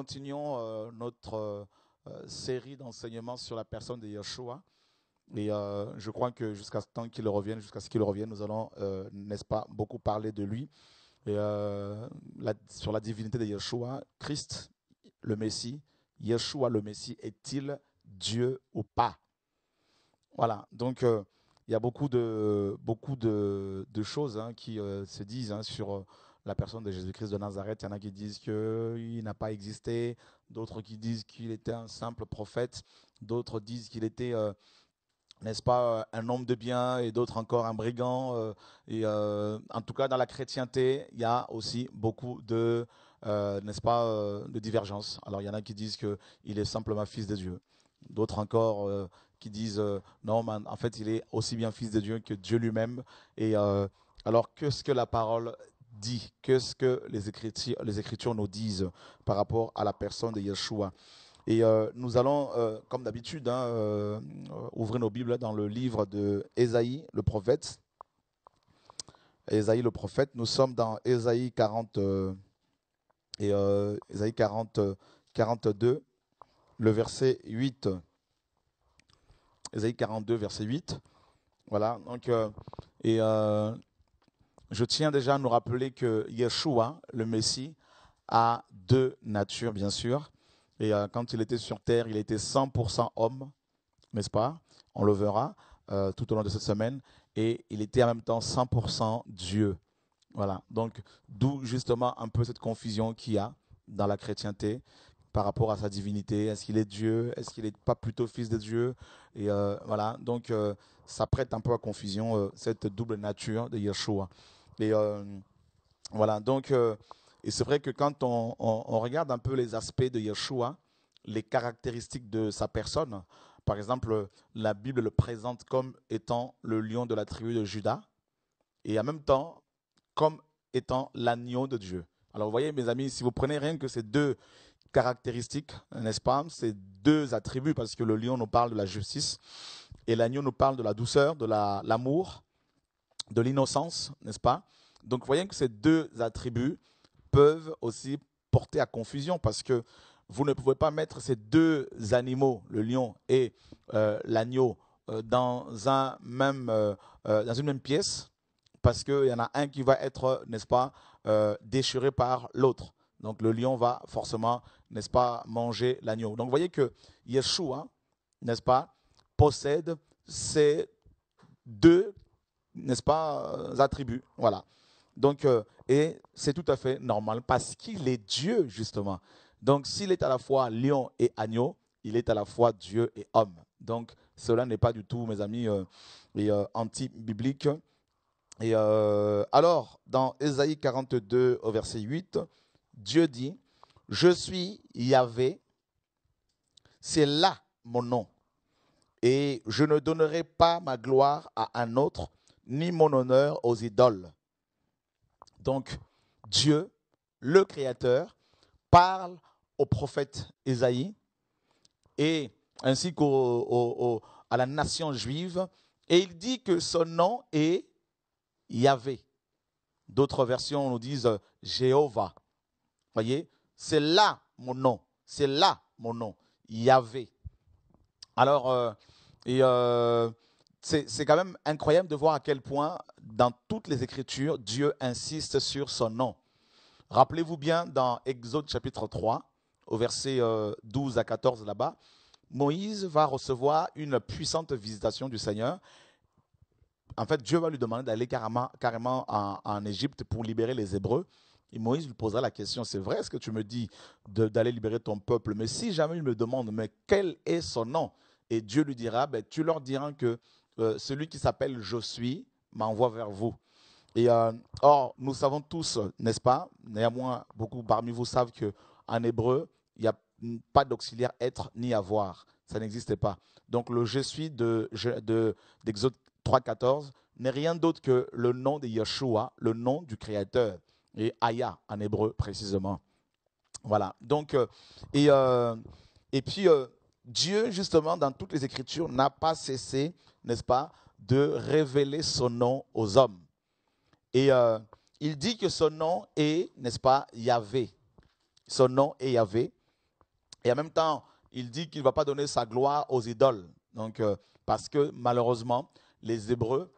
continuons euh, notre euh, euh, série d'enseignements sur la personne de Yeshua. Et je crois que jusqu'à ce temps qu'il revienne, jusqu'à ce qu'il revienne, nous allons, n'est-ce pas, beaucoup parler de lui. Et, sur la divinité de Yeshua, Christ, le Messie, Yeshua, le Messie, est-il Dieu ou pas Voilà, donc il y a beaucoup de, beaucoup de, choses hein, qui se disent hein, sur la personne de Jésus-Christ de Nazareth. Il y en a qui disent qu'il n'a pas existé, d'autres qui disent qu'il était un simple prophète, d'autres disent qu'il était... Euh, n'est-ce pas, euh, un homme de bien et d'autres encore un brigand. Euh, et en tout cas, dans la chrétienté, il y a aussi beaucoup de, n'est-ce pas, de divergences. Alors, il y en a qui disent qu'il est simplement fils de Dieu. D'autres encore qui disent non, mais en fait, il est aussi bien fils de Dieu que Dieu lui-même. Et alors, qu'est-ce que la parole dit, qu'est-ce que les Écritures, les Écritures nous disent par rapport à la personne de Yeshua. Et euh, nous allons, euh, comme d'habitude, hein, euh, ouvrir nos Bibles dans le livre de Esaïe, le prophète. Ésaïe, le prophète. Nous sommes dans Ésaïe 40 et Esaïe 40, 42, le verset 8. Ésaïe 42, verset 8. Voilà. Donc, et je tiens déjà à nous rappeler que Yeshua, le Messie, a deux natures, bien sûr. Et euh, quand il était sur terre, il était 100% homme, n'est-ce pas On le verra euh, tout au long de cette semaine. Et il était en même temps 100% Dieu. Voilà. Donc, d'où justement un peu cette confusion qu'il y a dans la chrétienté par rapport à sa divinité. Est-ce qu'il est Dieu Est-ce qu'il n'est pas plutôt fils de Dieu Et euh, voilà. Donc, ça prête un peu à confusion, cette double nature de Yeshua. Et euh, voilà, donc, euh, et c'est vrai que quand on, on, regarde un peu les aspects de Yeshua, les caractéristiques de sa personne, par exemple, la Bible le présente comme étant le lion de la tribu de Judas et en même temps comme étant l'agneau de Dieu. Alors vous voyez, mes amis, si vous prenez rien que ces deux caractéristiques, n'est-ce pas, ces deux attributs, parce que le lion nous parle de la justice et l'agneau nous parle de la douceur, de l'amour, de l'innocence, n'est-ce pas Donc, voyez que ces deux attributs peuvent aussi porter à confusion parce que vous ne pouvez pas mettre ces deux animaux, le lion et euh, l'agneau, euh, dans, un euh, dans une même pièce parce qu'il y en a un qui va être, n'est-ce pas, déchiré par l'autre. Donc le lion va forcément, n'est-ce pas, manger l'agneau. Donc voyez que Yeshua, n'est-ce pas, possède ces deux n'est-ce pas, euh, attribut Voilà. Donc, euh, et c'est tout à fait normal parce qu'il est Dieu, justement. Donc, s'il est à la fois lion et agneau, il est à la fois Dieu et homme. Donc, cela n'est pas du tout, mes amis, euh, anti-biblique. Et alors, dans Ésaïe 42, au verset 8, Dieu dit Je suis Yahvé, c'est là mon nom, et je ne donnerai pas ma gloire à un autre ni mon honneur aux idoles. Donc Dieu, le Créateur, parle au prophète isaïe et ainsi qu'à la nation juive, et il dit que son nom est Yahvé. D'autres versions nous disent euh, Jéhovah. Voyez, c'est là mon nom, c'est là mon nom, Yahvé. Alors, euh, et euh, c'est quand même incroyable de voir à quel point, dans toutes les Écritures, Dieu insiste sur son nom. Rappelez-vous bien, dans Exode chapitre 3, au verset 12 euh, à 14 là-bas, Moïse va recevoir une puissante visitation du Seigneur. En fait, Dieu va lui demander d'aller carrément, carrément en, Égypte pour libérer les Hébreux. Et Moïse lui posera la question, c'est vrai ce que tu me dis d'aller libérer ton peuple, mais si jamais il me demande, mais quel est son nom Et Dieu lui dira, ben, tu leur diras que euh, celui qui s'appelle Je suis m'envoie vers vous. Et euh, or, nous savons tous, n'est-ce pas Néanmoins, beaucoup parmi vous savent que en hébreu, il n'y a pas d'auxiliaire être ni avoir. Ça n'existe pas. Donc le je suis de d'Exode 3.14 n'est rien d'autre que le nom de Yeshua, le nom du Créateur, et Aya en hébreu précisément. Voilà. Donc, euh, et, et puis, Dieu, justement, dans toutes les Écritures, n'a pas cessé, n'est-ce pas, de révéler son nom aux hommes. Et euh, il dit que son nom est, n'est-ce pas, Yahvé. Son nom est Yahvé. Et en même temps, il dit qu'il ne va pas donner sa gloire aux idoles. Donc, euh, parce que malheureusement, les Hébreux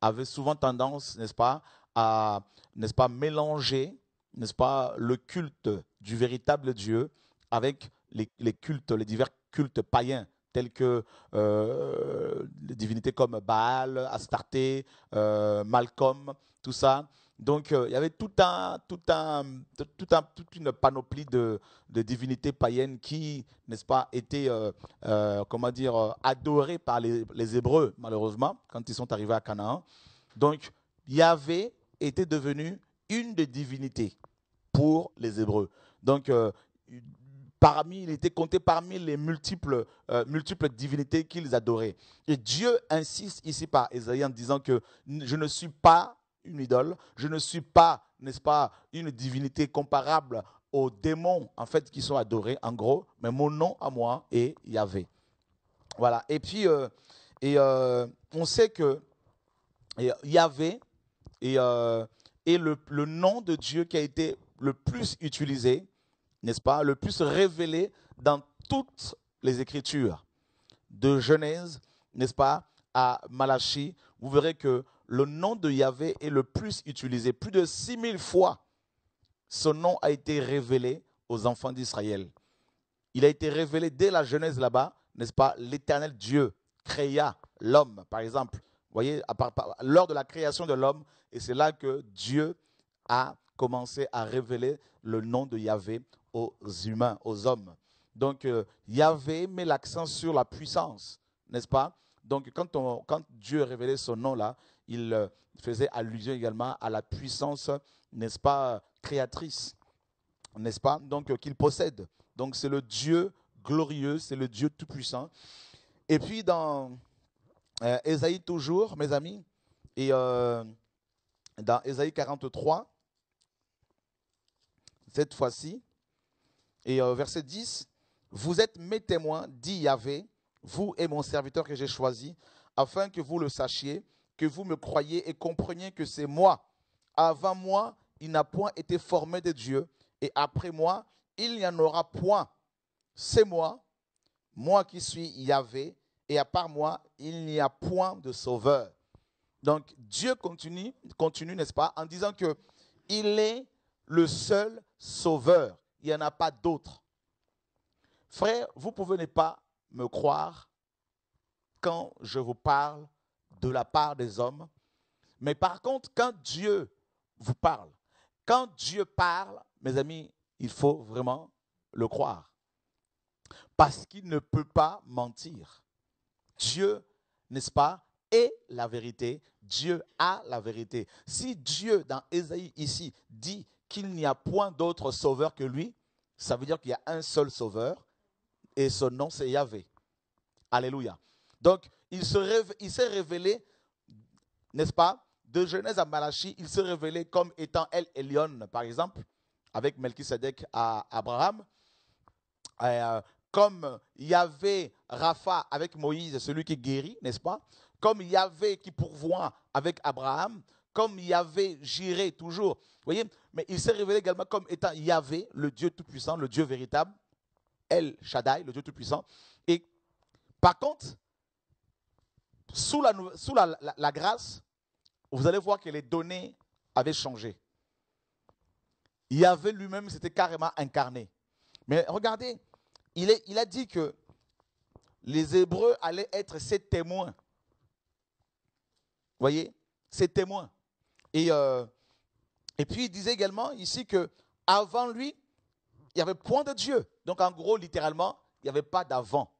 avaient souvent tendance, n'est-ce pas, à n'est-ce pas, mélanger, n'est-ce pas, le culte du véritable Dieu avec les, les cultes, les divers cultes païens tels que euh, les divinités comme Baal, Astarté, euh, Malcolm, tout ça. Donc euh, il y avait tout un, tout un, tout un, toute une panoplie de, divinités païennes qui, n'est-ce pas, étaient euh, comment dire, adorées par les, les, Hébreux, malheureusement, quand ils sont arrivés à Canaan. Donc Yahvé était devenu une des divinités pour les Hébreux. Donc parmi, il était compté parmi les multiples, euh, multiples divinités qu'ils adoraient. Et Dieu insiste ici par Esaïe en disant que je ne suis pas une idole, je ne suis pas, n'est-ce pas, une divinité comparable aux démons, en fait, qui sont adorés, en gros, mais mon nom à moi est Yahvé. Voilà. Et puis, euh, et, euh, on sait que Yahvé est, le, nom de Dieu qui a été le plus utilisé n'est-ce pas, le plus révélé dans toutes les Écritures. De Genèse, n'est-ce pas, à Malachie, vous verrez que le nom de Yahvé est le plus utilisé. Plus de 6000 fois, ce nom a été révélé aux enfants d'Israël. Il a été révélé dès la Genèse là-bas, n'est-ce pas L'éternel Dieu créa l'homme, par exemple. Vous voyez, lors de la création de l'homme, et c'est là que Dieu a commencé à révéler le nom de Yahvé aux humains, aux hommes. Donc, y euh, Yahvé met l'accent sur la puissance, n'est-ce pas Donc, quand, quand Dieu révélait son nom là, il euh, faisait allusion également à la puissance, n'est-ce pas, créatrice, n'est-ce pas Donc, euh, qu'il possède. Donc, c'est le Dieu glorieux, c'est le Dieu tout-puissant. Et puis, dans Ésaïe toujours, mes amis, et dans Ésaïe 43, cette fois-ci, et euh, verset 10, vous êtes mes témoins, dit Yahvé, vous et mon serviteur que j'ai choisi, afin que vous le sachiez, que vous me croyez et compreniez que c'est moi. Avant moi, il n'a point été formé de Dieu, et après moi, il n'y en aura point. C'est moi, moi qui suis Yahvé, et à part moi, il n'y a point de sauveur. Donc Dieu continue, continue n'est-ce pas, en disant que il est le seul sauveur. Il n'y en a pas d'autre. Frère, vous pouvez pas me croire quand je vous parle de la part des hommes. Mais par contre, quand Dieu vous parle, quand Dieu parle, mes amis, il faut vraiment le croire. Parce qu'il ne peut pas mentir. Dieu, n'est-ce pas, est la vérité. Dieu a la vérité. Si Dieu, dans Ésaïe ici, dit qu'il n'y a point d'autre sauveur que lui, ça veut dire qu'il y a un seul sauveur et son nom c'est Yahvé. Alléluia. Donc, il s'est révélé, n'est-ce pas, de Genèse à Malachie, il s'est révélé comme étant El Elion, par exemple, avec Melchizedek à Abraham, euh, comme Yahvé Rapha avec Moïse, celui qui guérit, n'est-ce pas, comme Yahvé qui pourvoit avec Abraham, comme Yahvé Jiré toujours. Vous voyez, mais il s'est révélé également comme étant Yahvé, le Dieu Tout-Puissant, le Dieu véritable, El Shaddai, le Dieu Tout-Puissant. Et par contre, sous, la, grâce, vous allez voir que les données avaient changé. Yahvé lui-même s'était carrément incarné. Mais regardez, il, a dit que les Hébreux allaient être ses témoins. Vous voyez Ses témoins. Et euh, et puis il disait également ici que avant lui, il n'y avait point de Dieu. Donc en gros, littéralement, il n'y avait pas d'avant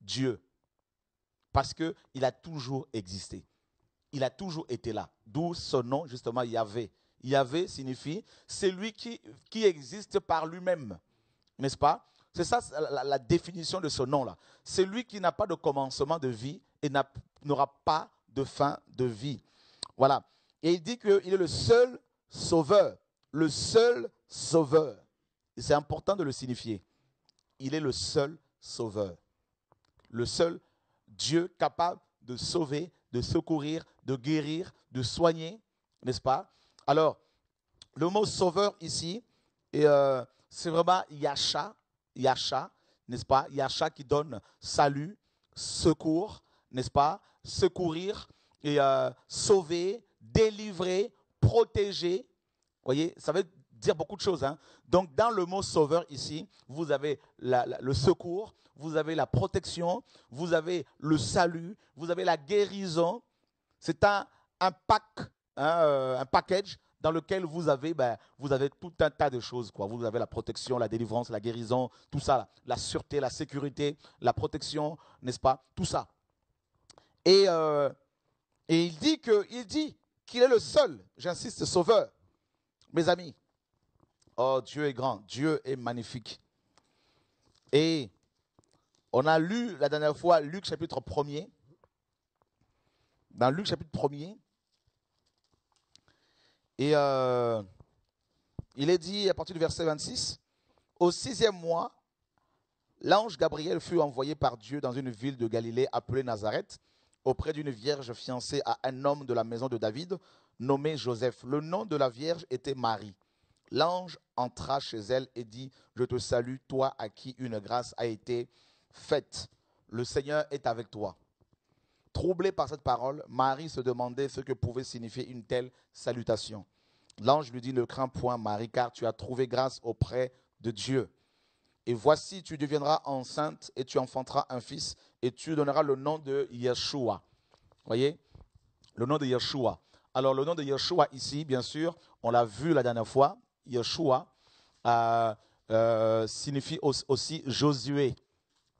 Dieu. Parce qu'il a toujours existé. Il a toujours été là. D'où son nom, justement, Yahvé. Yahvé signifie celui qui, qui existe par lui-même. N'est-ce pas C'est ça la, la, définition de ce nom-là. Celui qui n'a pas de commencement de vie et n'aura pas de fin de vie. Voilà. Et il dit qu'il est le seul sauveur, le seul sauveur. C'est important de le signifier. Il est le seul sauveur. Le seul Dieu capable de sauver, de secourir, de guérir, de soigner, n'est-ce pas Alors, le mot sauveur ici, euh, c'est vraiment Yacha, Yacha, n'est-ce pas Yacha qui donne salut, secours, n'est-ce pas Secourir et euh, sauver, délivrer, protégé. Voyez, ça veut dire beaucoup de choses. Hein. Donc, dans le mot sauveur ici, vous avez le secours, vous avez la protection, vous avez le salut, vous avez la guérison. C'est un, pack, hein, euh, un package dans lequel vous avez, ben, vous avez tout un tas de choses. Quoi. Vous avez la protection, la délivrance, la guérison, tout ça, la sûreté, la sécurité, la protection, n'est-ce pas Tout ça. Et, euh, et il dit que, il dit, qu'il est le seul, j'insiste, sauveur. Mes amis, oh Dieu est grand, Dieu est magnifique. Et on a lu la dernière fois Luc chapitre 1er. Dans Luc chapitre 1er, et euh, il est dit à partir du verset 26, au sixième mois, l'ange Gabriel fut envoyé par Dieu dans une ville de Galilée appelée Nazareth, auprès d'une vierge fiancée à un homme de la maison de David nommé Joseph. Le nom de la vierge était Marie. L'ange entra chez elle et dit, je te salue, toi à qui une grâce a été faite. Le Seigneur est avec toi. Troublée par cette parole, Marie se demandait ce que pouvait signifier une telle salutation. L'ange lui dit, ne crains point Marie, car tu as trouvé grâce auprès de Dieu. Et voici, tu deviendras enceinte et tu enfanteras un fils et tu donneras le nom de Yeshua. Voyez Le nom de Yeshua. Alors, le nom de Yeshua ici, bien sûr, on l'a vu la dernière fois. Yeshua euh, euh, signifie aussi Josué.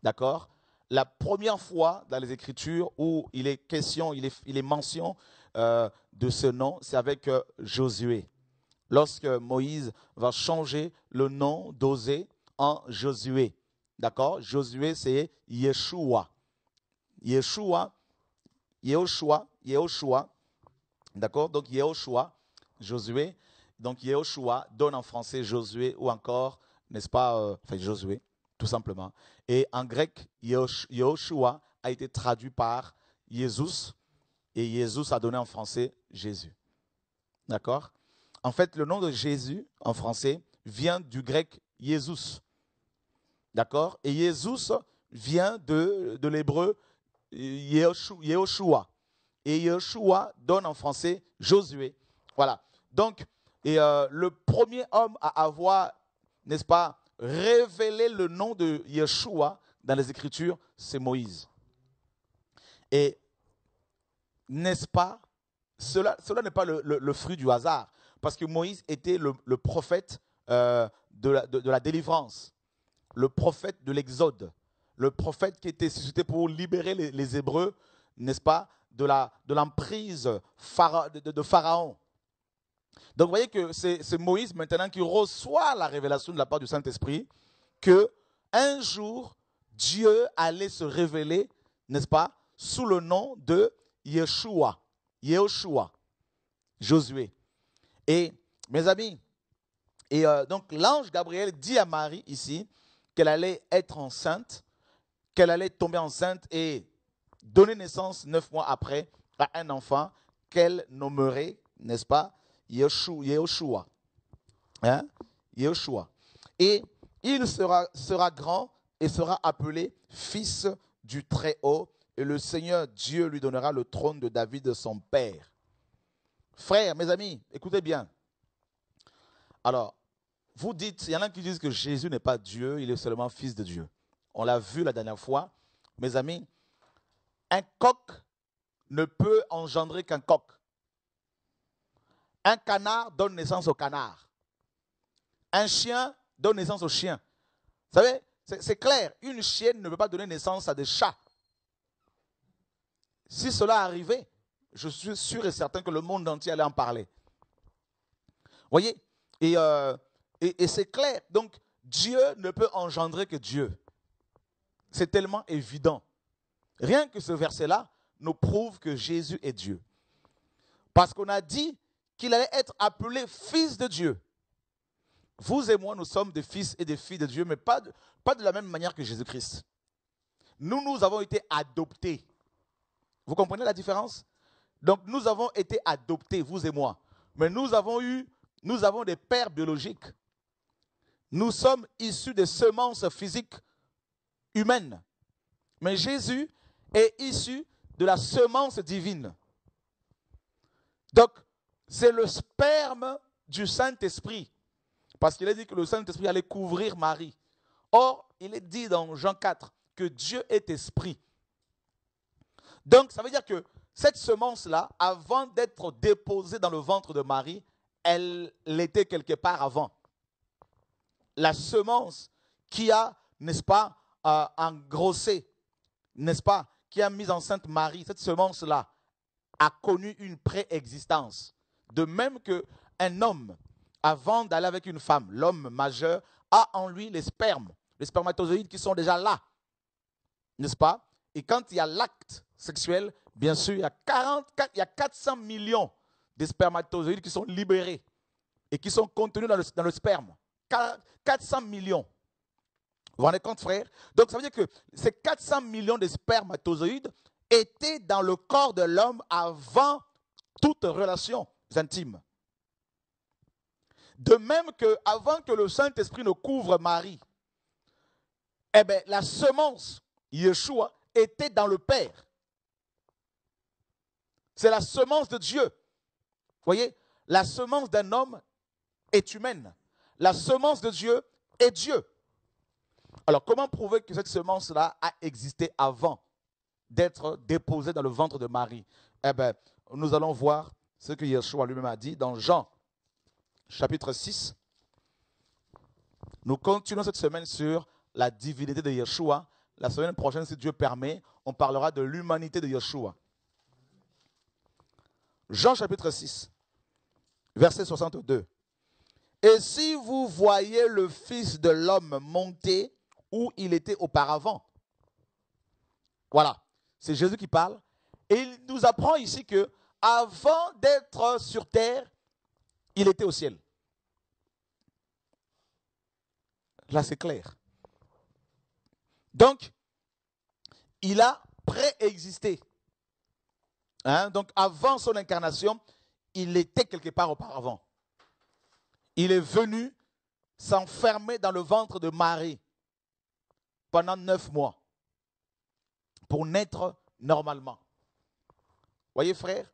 D'accord La première fois dans les Écritures où il est question, il est, mention euh, de ce nom, c'est avec Josué. Lorsque Moïse va changer le nom d'Osée en Josué. D'accord Josué, c'est Yeshua. Yeshua, Yeshua, Yeshua. D'accord Donc Yeshua. Josué. Donc Yeshua donne en français Josué ou encore, n'est-ce pas, euh, enfin Josué, tout simplement. Et en grec, Yeshua a été traduit par Jésus et Jésus a donné en français Jésus. D'accord En fait, le nom de Jésus en français vient du grec Jésus. D'accord Et Jésus vient de, l'hébreu Yeshua. Et Yeshua donne en français Josué. Voilà. Donc, et euh, le premier homme à avoir, n'est-ce pas, révélé le nom de Yeshua dans les Écritures, c'est Moïse. Et n'est-ce pas, cela, cela n'est pas le, fruit du hasard, parce que Moïse était le, prophète euh, de, la, délivrance le prophète de l'Exode, le prophète qui était suscité pour libérer les, Hébreux, n'est-ce pas, de l'emprise de, de, Pharaon. Donc vous voyez que c'est Moïse maintenant qui reçoit la révélation de la part du Saint-Esprit que un jour Dieu allait se révéler, n'est-ce pas, sous le nom de Yeshua, Yeshua, Josué. Et mes amis, et euh, donc l'ange Gabriel dit à Marie ici, qu'elle allait être enceinte, qu'elle allait tomber enceinte et donner naissance neuf mois après à un enfant qu'elle nommerait, n'est-ce pas, Yeshua. Hein? Et il sera, sera grand et sera appelé fils du Très-Haut, et le Seigneur Dieu lui donnera le trône de David, son père. Frères, mes amis, écoutez bien. Alors, vous dites, il y en a qui disent que Jésus n'est pas Dieu, il est seulement fils de Dieu. On l'a vu la dernière fois. Mes amis, un coq ne peut engendrer qu'un coq. Un canard donne naissance au canard. Un chien donne naissance au chien. Vous savez, c'est clair, une chienne ne peut pas donner naissance à des chats. Si cela arrivait, je suis sûr et certain que le monde entier allait en parler. Vous Voyez Et euh, et, c'est clair. Donc, Dieu ne peut engendrer que Dieu. C'est tellement évident. Rien que ce verset-là nous prouve que Jésus est Dieu. Parce qu'on a dit qu'il allait être appelé fils de Dieu. Vous et moi, nous sommes des fils et des filles de Dieu, mais pas de, pas de la même manière que Jésus-Christ. Nous, nous avons été adoptés. Vous comprenez la différence Donc, nous avons été adoptés, vous et moi. Mais nous avons eu, nous avons des pères biologiques nous sommes issus des semences physiques humaines. Mais Jésus est issu de la semence divine. Donc, c'est le sperme du Saint-Esprit. Parce qu'il a dit que le Saint-Esprit allait couvrir Marie. Or, il est dit dans Jean 4 que Dieu est esprit. Donc, ça veut dire que cette semence-là, avant d'être déposée dans le ventre de Marie, elle l'était quelque part avant la semence qui a, n'est-ce pas, euh, engrossé, n'est-ce pas, qui a mis enceinte Marie, cette semence-là a connu une préexistence. De même que homme, avant d'aller avec une femme, l'homme majeur, a en lui les spermes, les spermatozoïdes qui sont déjà là, n'est-ce pas Et quand il y a l'acte sexuel, bien sûr, il y a, il a 400 millions de spermatozoïdes qui sont libérés et qui sont contenus dans le sperme. 400 millions. Vous vous rendez compte, frère Donc, ça veut dire que ces 400 millions de spermatozoïdes étaient dans le corps de l'homme avant toute relation intime. De même que avant que le Saint-Esprit ne couvre Marie, eh bien, la semence, Yeshua, était dans le Père. C'est la semence de Dieu. Vous voyez, la semence d'un homme est humaine. La semence de Dieu est Dieu. Alors comment prouver que cette semence-là a existé avant d'être déposée dans le ventre de Marie Eh bien, nous allons voir ce que Yeshua lui-même a dit dans Jean chapitre 6. Nous continuons cette semaine sur la divinité de Yeshua. La semaine prochaine, si Dieu permet, on parlera de l'humanité de Yeshua. Jean chapitre 6, verset 62. Et si vous voyez le Fils de l'homme monter où il était auparavant. Voilà, c'est Jésus qui parle. Et il nous apprend ici que avant d'être sur terre, il était au ciel. Là, c'est clair. Donc, il a préexisté. Hein, donc, avant son incarnation, il était quelque part auparavant il est venu s'enfermer dans le ventre de Marie pendant neuf mois pour naître normalement. Voyez frère,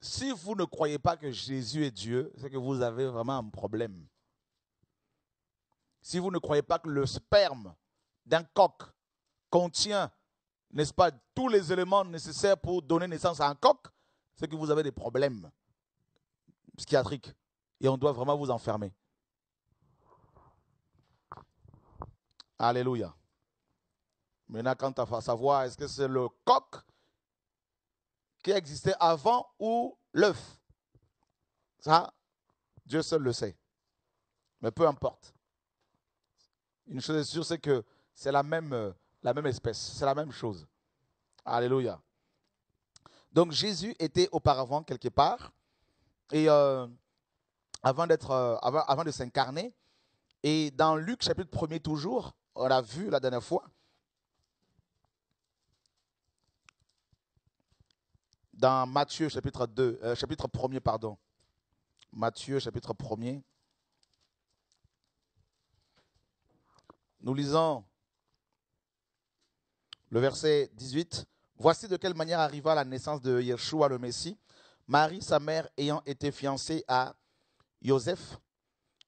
si vous ne croyez pas que Jésus est Dieu, c'est que vous avez vraiment un problème. Si vous ne croyez pas que le sperme d'un coq contient, n'est-ce pas, tous les éléments nécessaires pour donner naissance à un coq, c'est que vous avez des problèmes psychiatriques et on doit vraiment vous enfermer. Alléluia. Maintenant, quant à savoir, est-ce que c'est le coq qui existait avant ou l'œuf Ça, Dieu seul le sait. Mais peu importe. Une chose est sûre, c'est que c'est la même, euh, la même espèce, c'est la même chose. Alléluia. Donc Jésus était auparavant quelque part. Et euh, avant, d'être, euh, avant, de s'incarner. Et dans Luc chapitre 1 toujours, on l'a vu la dernière fois, dans Matthieu chapitre 2, euh, chapitre 1 pardon. Matthieu chapitre 1er. Nous lisons le verset 18. Voici de quelle manière arriva la naissance de Yeshua le Messie. Marie, sa mère, ayant été fiancée à Joseph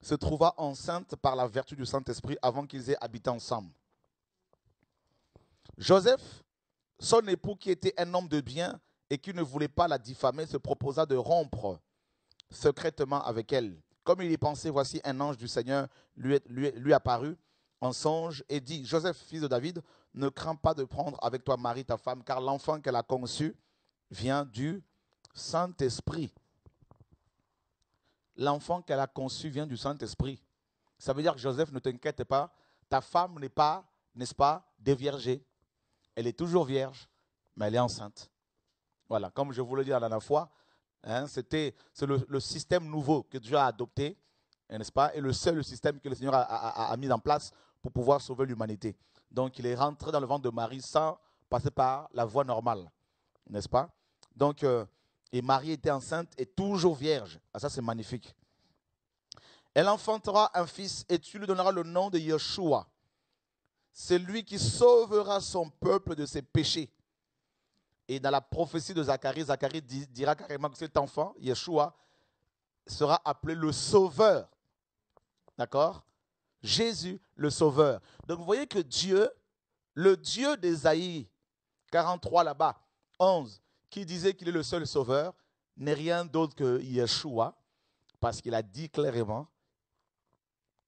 se trouva enceinte par la vertu du Saint-Esprit avant qu'ils aient habité ensemble. Joseph, son époux qui était un homme de bien et qui ne voulait pas la diffamer, se proposa de rompre secrètement avec elle. Comme il y pensait, voici un ange du Seigneur lui, lui, apparut en songe et dit, Joseph, fils de David, ne crains pas de prendre avec toi Marie ta femme, car l'enfant qu'elle a conçu vient du Saint-Esprit l'enfant qu'elle a conçu vient du Saint-Esprit. Ça veut dire que Joseph, ne t'inquiète pas, ta femme n'est pas, n'est-ce pas, déviergée. Elle est toujours vierge, mais elle est enceinte. Voilà, comme je vous le dis la dernière fois, hein, c'était, c'est le, système nouveau que Dieu a adopté, n'est-ce pas, et le seul système que le Seigneur a, mis en place pour pouvoir sauver l'humanité. Donc il est rentré dans le ventre de Marie sans passer par la voie normale, n'est-ce pas Donc euh, et Marie était enceinte et toujours vierge. Ah, ça, c'est magnifique. Elle enfantera un fils et tu lui donneras le nom de Yeshua. C'est lui qui sauvera son peuple de ses péchés. Et dans la prophétie de Zacharie, Zacharie dira carrément que cet enfant, Yeshua, sera appelé le sauveur. D'accord Jésus, le sauveur. Donc vous voyez que Dieu, le Dieu Haïts, 43 là-bas, 11, qui disait qu'il est le seul sauveur n'est rien d'autre que Yeshua, parce qu'il a dit clairement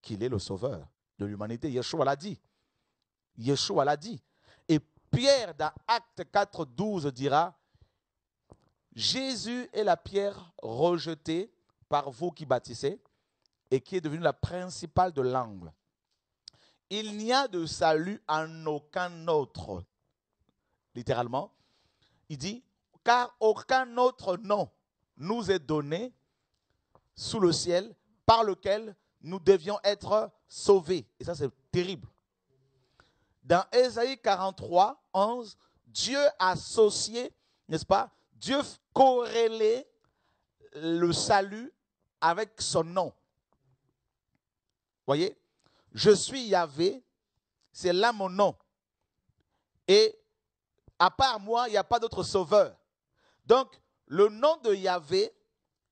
qu'il est le sauveur de l'humanité. Yeshua l'a dit. Yeshua l'a dit. Et Pierre, dans Acte 4, 12, dira, Jésus est la pierre rejetée par vous qui bâtissez et qui est devenue la principale de l'angle. Il n'y a de salut en aucun autre. Littéralement, il dit, car aucun autre nom nous est donné sous le ciel par lequel nous devions être sauvés. Et ça, c'est terrible. Dans Ésaïe 43, 11, Dieu associé, n'est-ce pas Dieu corrélait le salut avec son nom. Voyez Je suis Yahvé, c'est là mon nom. Et à part moi, il n'y a pas d'autre sauveur. Donc, le nom de Yahvé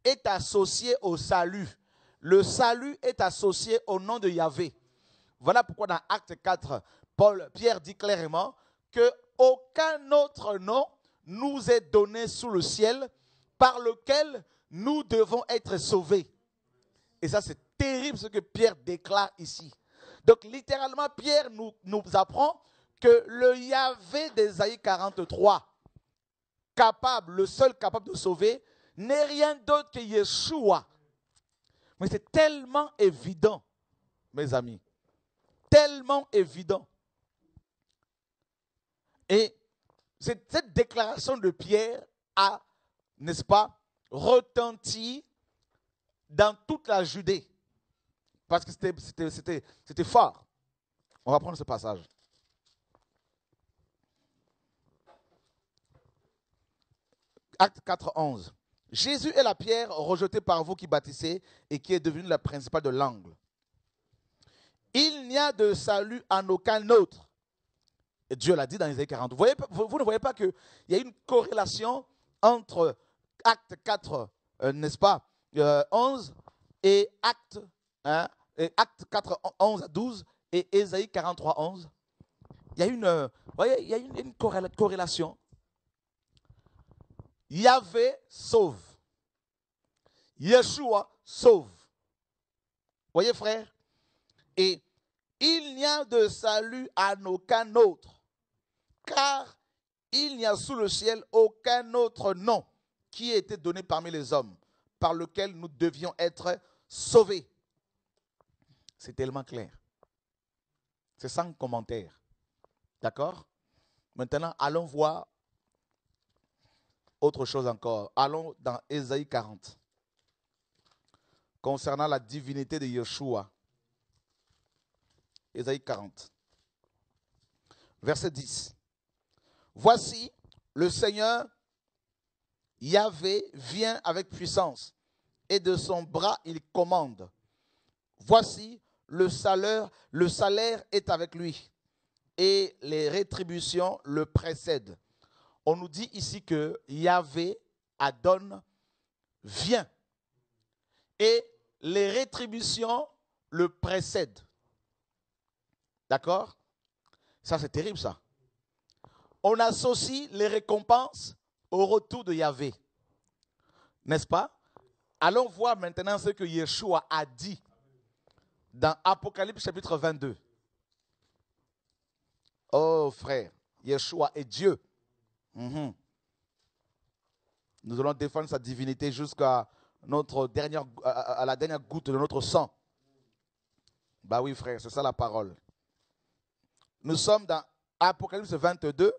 est associé au salut. Le salut est associé au nom de Yahvé. Voilà pourquoi dans Acte 4, Paul, Pierre dit clairement que aucun autre nom nous est donné sous le ciel par lequel nous devons être sauvés. Et ça, c'est terrible ce que Pierre déclare ici. Donc, littéralement, Pierre nous, nous apprend que le Yahvé d'Esaïe 43, capable, le seul capable de sauver, n'est rien d'autre que Yeshua. Mais c'est tellement évident, mes amis. Tellement évident. Et cette déclaration de Pierre a, n'est-ce pas, retenti dans toute la Judée. Parce que c'était fort. On va prendre ce passage. Acte 4, 11. Jésus est la pierre rejetée par vous qui bâtissez et qui est devenue la principale de l'angle. Il n'y a de salut en aucun autre. Dieu l'a dit dans Isaïe 40. Vous, ne voyez pas qu'il y a une corrélation entre acte 4, euh, n'est-ce pas, 11 euh, et acte, hein, et acte 4, 11 à 12 et Ésaïe 43, 11 Il y a une, euh, il y a une corrélation Yahvé sauve. Yeshua sauve. Voyez, frère Et il n'y a de salut à aucun autre, car il n'y a sous le ciel aucun autre nom qui ait été donné parmi les hommes, par lequel nous devions être sauvés. C'est tellement clair. C'est sans commentaire. D'accord Maintenant, allons voir autre chose encore, allons dans Ésaïe 40 concernant la divinité de Yeshua. Ésaïe 40, verset 10. Voici, le Seigneur Yahvé vient avec puissance et de son bras il commande. Voici, le salaire, le salaire est avec lui et les rétributions le précèdent on nous dit ici que Yahvé, Adon, vient. Et les rétributions le précèdent. D'accord Ça, c'est terrible, ça. On associe les récompenses au retour de Yahvé. N'est-ce pas Allons voir maintenant ce que Yeshua a dit dans Apocalypse chapitre 22. Oh frère, Yeshua est Dieu. Mhm. Nous allons défendre sa divinité jusqu'à notre dernière, à, la dernière goutte de notre sang. Bah oui, frère, c'est ça la parole. Nous sommes dans Apocalypse 22.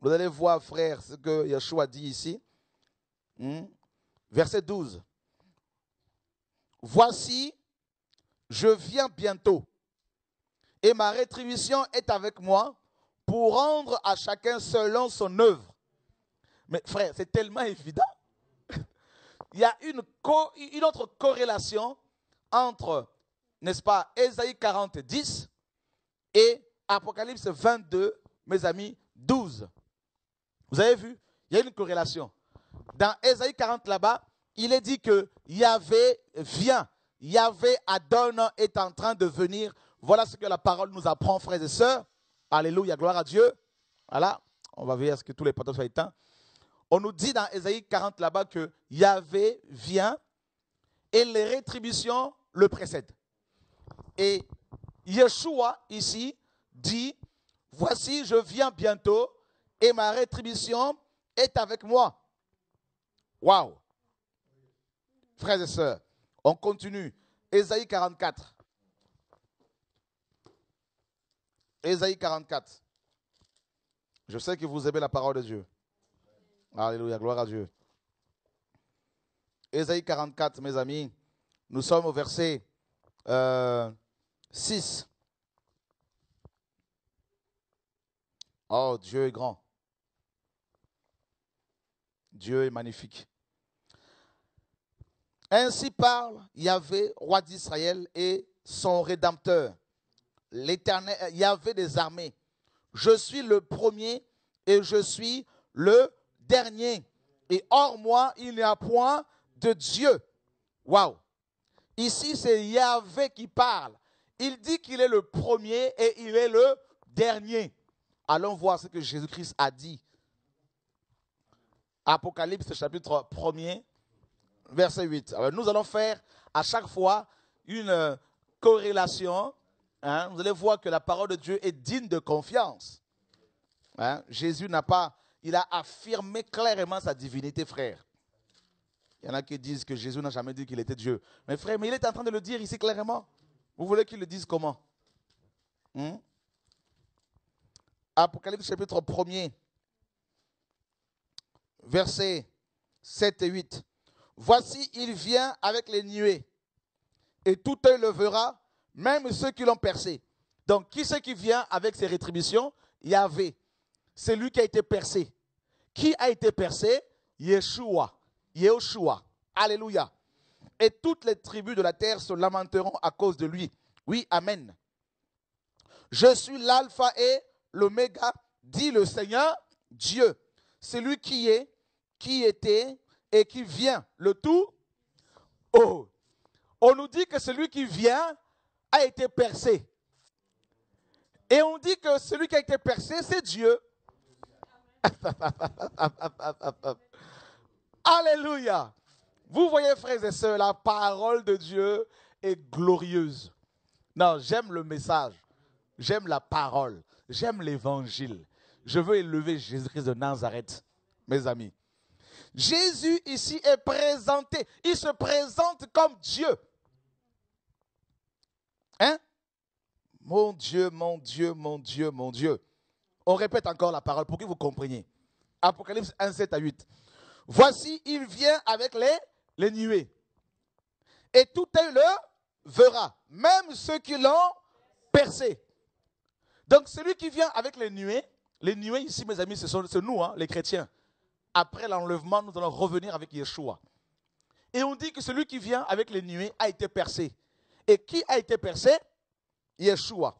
Vous allez voir, frère, ce que Yeshua dit ici. Hmm? Verset 12. Voici, je viens bientôt, et ma rétribution est avec moi pour rendre à chacun selon son œuvre. Mais frère, c'est tellement évident. Il y a une, autre corrélation entre, n'est-ce pas, Esaïe 40, 10 et Apocalypse 22, mes amis, 12. Vous avez vu Il y a une corrélation. Dans Esaïe 40 là-bas, il est dit que Yahvé vient, Yahvé Adon est en train de venir. Voilà ce que la parole nous apprend, frères et sœurs. Alléluia, gloire à Dieu. Voilà, on va veiller à ce que tous les potes soient éteints. On nous dit dans Ésaïe 40 là-bas que Yahvé vient et les rétributions le précèdent. Et Yeshua ici dit, voici je viens bientôt et ma rétribution est avec moi. Waouh! Frères et sœurs, on continue. Ésaïe 44. Ésaïe 44. Je sais que vous aimez la parole de Dieu. Alléluia, gloire à Dieu. Ésaïe 44, mes amis, nous sommes au verset 6. Euh, oh, Dieu est grand. Dieu est magnifique. Ainsi parle Yahvé, roi d'Israël, et son rédempteur l'Éternel, Yahvé des armées. Je suis le premier et je suis le dernier. Et hors moi, il n'y a point de Dieu. Waouh! Ici, c'est Yahvé qui parle. Il dit qu'il est le premier et il est le dernier. Allons voir ce que Jésus-Christ a dit. Apocalypse chapitre 1er, verset 8. nous allons faire à chaque fois une euh, corrélation Hein, vous allez voir que la parole de Dieu est digne de confiance. Hein. Jésus n'a pas, il a affirmé clairement sa divinité, frère. Il y en a qui disent que Jésus n'a jamais dit qu'il était Dieu. Mais frère, mais il est en train de le dire ici clairement. Vous voulez qu'il le dise comment hmm? Apocalypse chapitre 1er, versets 7 et 8. Voici, il vient avec les nuées, et tout œil le verra, même ceux qui l'ont percé. Donc, qui c'est qui vient avec ses rétributions Yahvé. C'est lui qui a été percé. Qui a été percé Yeshua. Yeshua. Alléluia. Et toutes les tribus de la terre se lamenteront à cause de lui. Oui, Amen. Je suis l'alpha et l'oméga, dit le Seigneur Dieu. C'est lui qui est, qui était et qui vient. Le tout. Oh. On nous dit que celui qui vient a été percé. Et on dit que celui qui a été percé, c'est Dieu. Alléluia. Vous voyez, frères et sœurs, la parole de Dieu est glorieuse. Non, j'aime le message. J'aime la parole. J'aime l'évangile. Je veux élever Jésus-Christ de Nazareth, mes amis. Jésus ici est présenté. Il se présente comme Dieu. Hein Mon Dieu, mon Dieu, mon Dieu, mon Dieu. On répète encore la parole pour que vous compreniez. Apocalypse 1, 7 à 8. Voici, il vient avec les, les nuées. Et tout est le verra, même ceux qui l'ont percé. Donc celui qui vient avec les nuées, les nuées ici, mes amis, ce sont nous, hein, les chrétiens. Après l'enlèvement, nous allons revenir avec Yeshua. Et on dit que celui qui vient avec les nuées a été percé. Et qui a été percé Yeshua.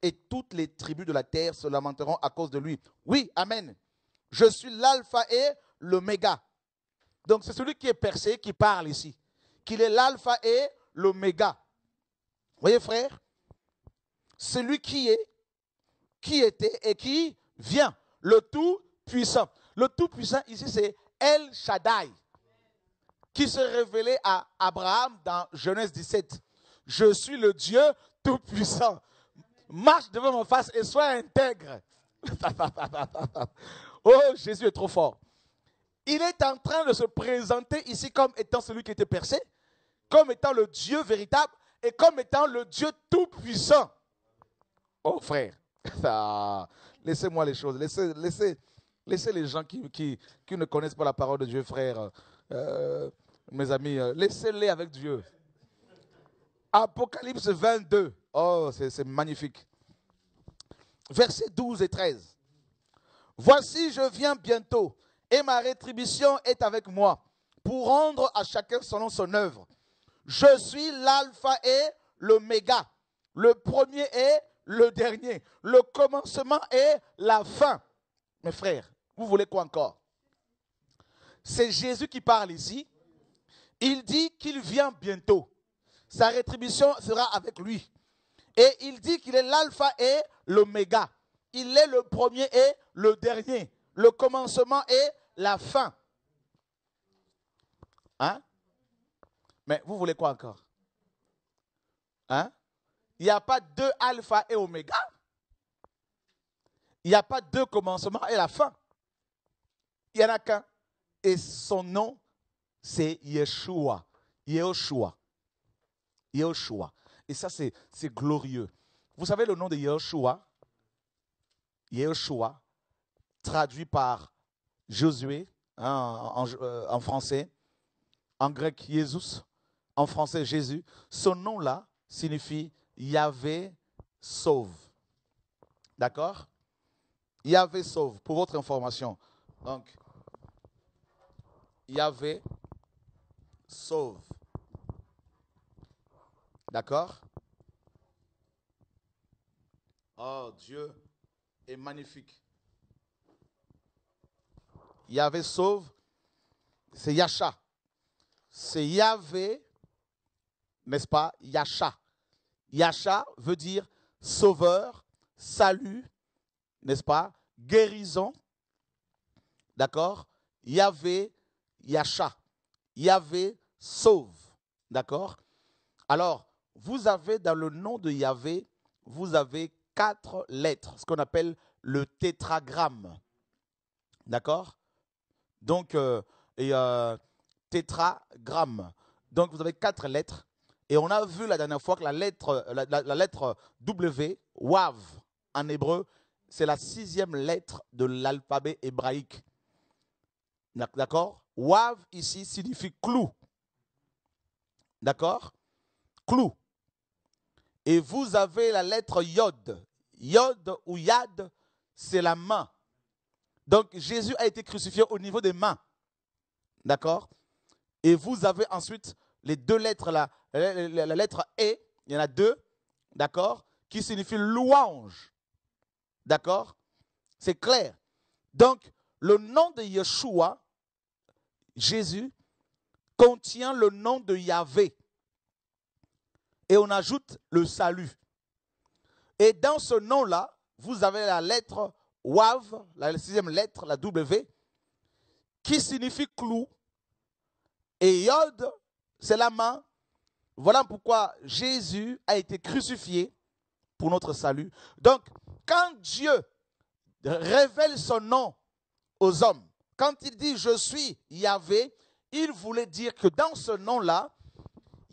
Et toutes les tribus de la terre se lamenteront à cause de lui. Oui, Amen. Je suis l'alpha et l'oméga. Donc c'est celui qui est percé qui parle ici. Qu'il est l'alpha et l'oméga. Voyez frère Celui qui est, qui était et qui vient. Le Tout-Puissant. Le Tout-Puissant ici c'est El Shaddai qui se révélait à Abraham dans Genèse 17 je suis le Dieu Tout-Puissant. Marche devant mon face et sois intègre. oh, Jésus est trop fort. Il est en train de se présenter ici comme étant celui qui était percé, comme étant le Dieu véritable et comme étant le Dieu Tout-Puissant. Oh frère, laissez-moi les choses, laissez, laissez, les gens qui, ne connaissent pas la parole de Dieu, frère, euh, mes amis, euh, laissez-les avec Dieu. Apocalypse 22. Oh, c'est magnifique. Versets 12 et 13. Voici, je viens bientôt, et ma rétribution est avec moi, pour rendre à chacun selon son œuvre. Je suis l'alpha et le méga, le premier et le dernier, le commencement et la fin. Mes frères, vous voulez quoi encore C'est Jésus qui parle ici. Il dit qu'il vient bientôt sa rétribution sera avec lui. Et il dit qu'il est l'alpha et l'oméga. Il est le premier et le dernier, le commencement et la fin. Hein? Mais vous voulez quoi encore Hein Il n'y a pas deux alpha et oméga. Il n'y a pas deux commencements et la fin. Il n'y en a qu'un. Et son nom, c'est Yeshua. Yeshua. Yeshua. Et ça, c'est glorieux. Vous savez le nom de Yeshua Yeshua, traduit par Josué hein, en, français, en grec Jésus, en français Jésus. Ce nom-là signifie Yahvé sauve. D'accord Yahvé sauve, pour votre information. Donc, Yahvé sauve. D'accord Oh, Dieu est magnifique. Yahvé sauve, c'est Yasha. C'est Yahvé, n'est-ce pas Yasha. Yasha veut dire sauveur, salut, n'est-ce pas Guérison. D'accord Yahvé, Yasha. Yahvé sauve. D'accord Alors, vous avez dans le nom de Yahvé, vous avez quatre lettres, ce qu'on appelle le tétragramme. D'accord Donc, euh, euh, tétragramme. Donc, vous avez quatre lettres. Et on a vu la dernière fois que la lettre, la lettre W, Wav, en hébreu, c'est la sixième lettre de l'alphabet hébraïque. D'accord Wav ici signifie clou. D'accord Clou. Et vous avez la lettre Yod. Yod ou Yad, c'est la main. Donc Jésus a été crucifié au niveau des mains. D'accord Et vous avez ensuite les deux lettres, la, lettre E, il y en a deux, d'accord Qui signifie louange. D'accord C'est clair. Donc, le nom de Yeshua, Jésus, contient le nom de Yahvé et on ajoute le salut. Et dans ce nom-là, vous avez la lettre WAV, la sixième lettre, la W, qui signifie clou. Et Yod, c'est la main. Voilà pourquoi Jésus a été crucifié pour notre salut. Donc, quand Dieu révèle son nom aux hommes, quand il dit je suis Yahvé, il voulait dire que dans ce nom-là,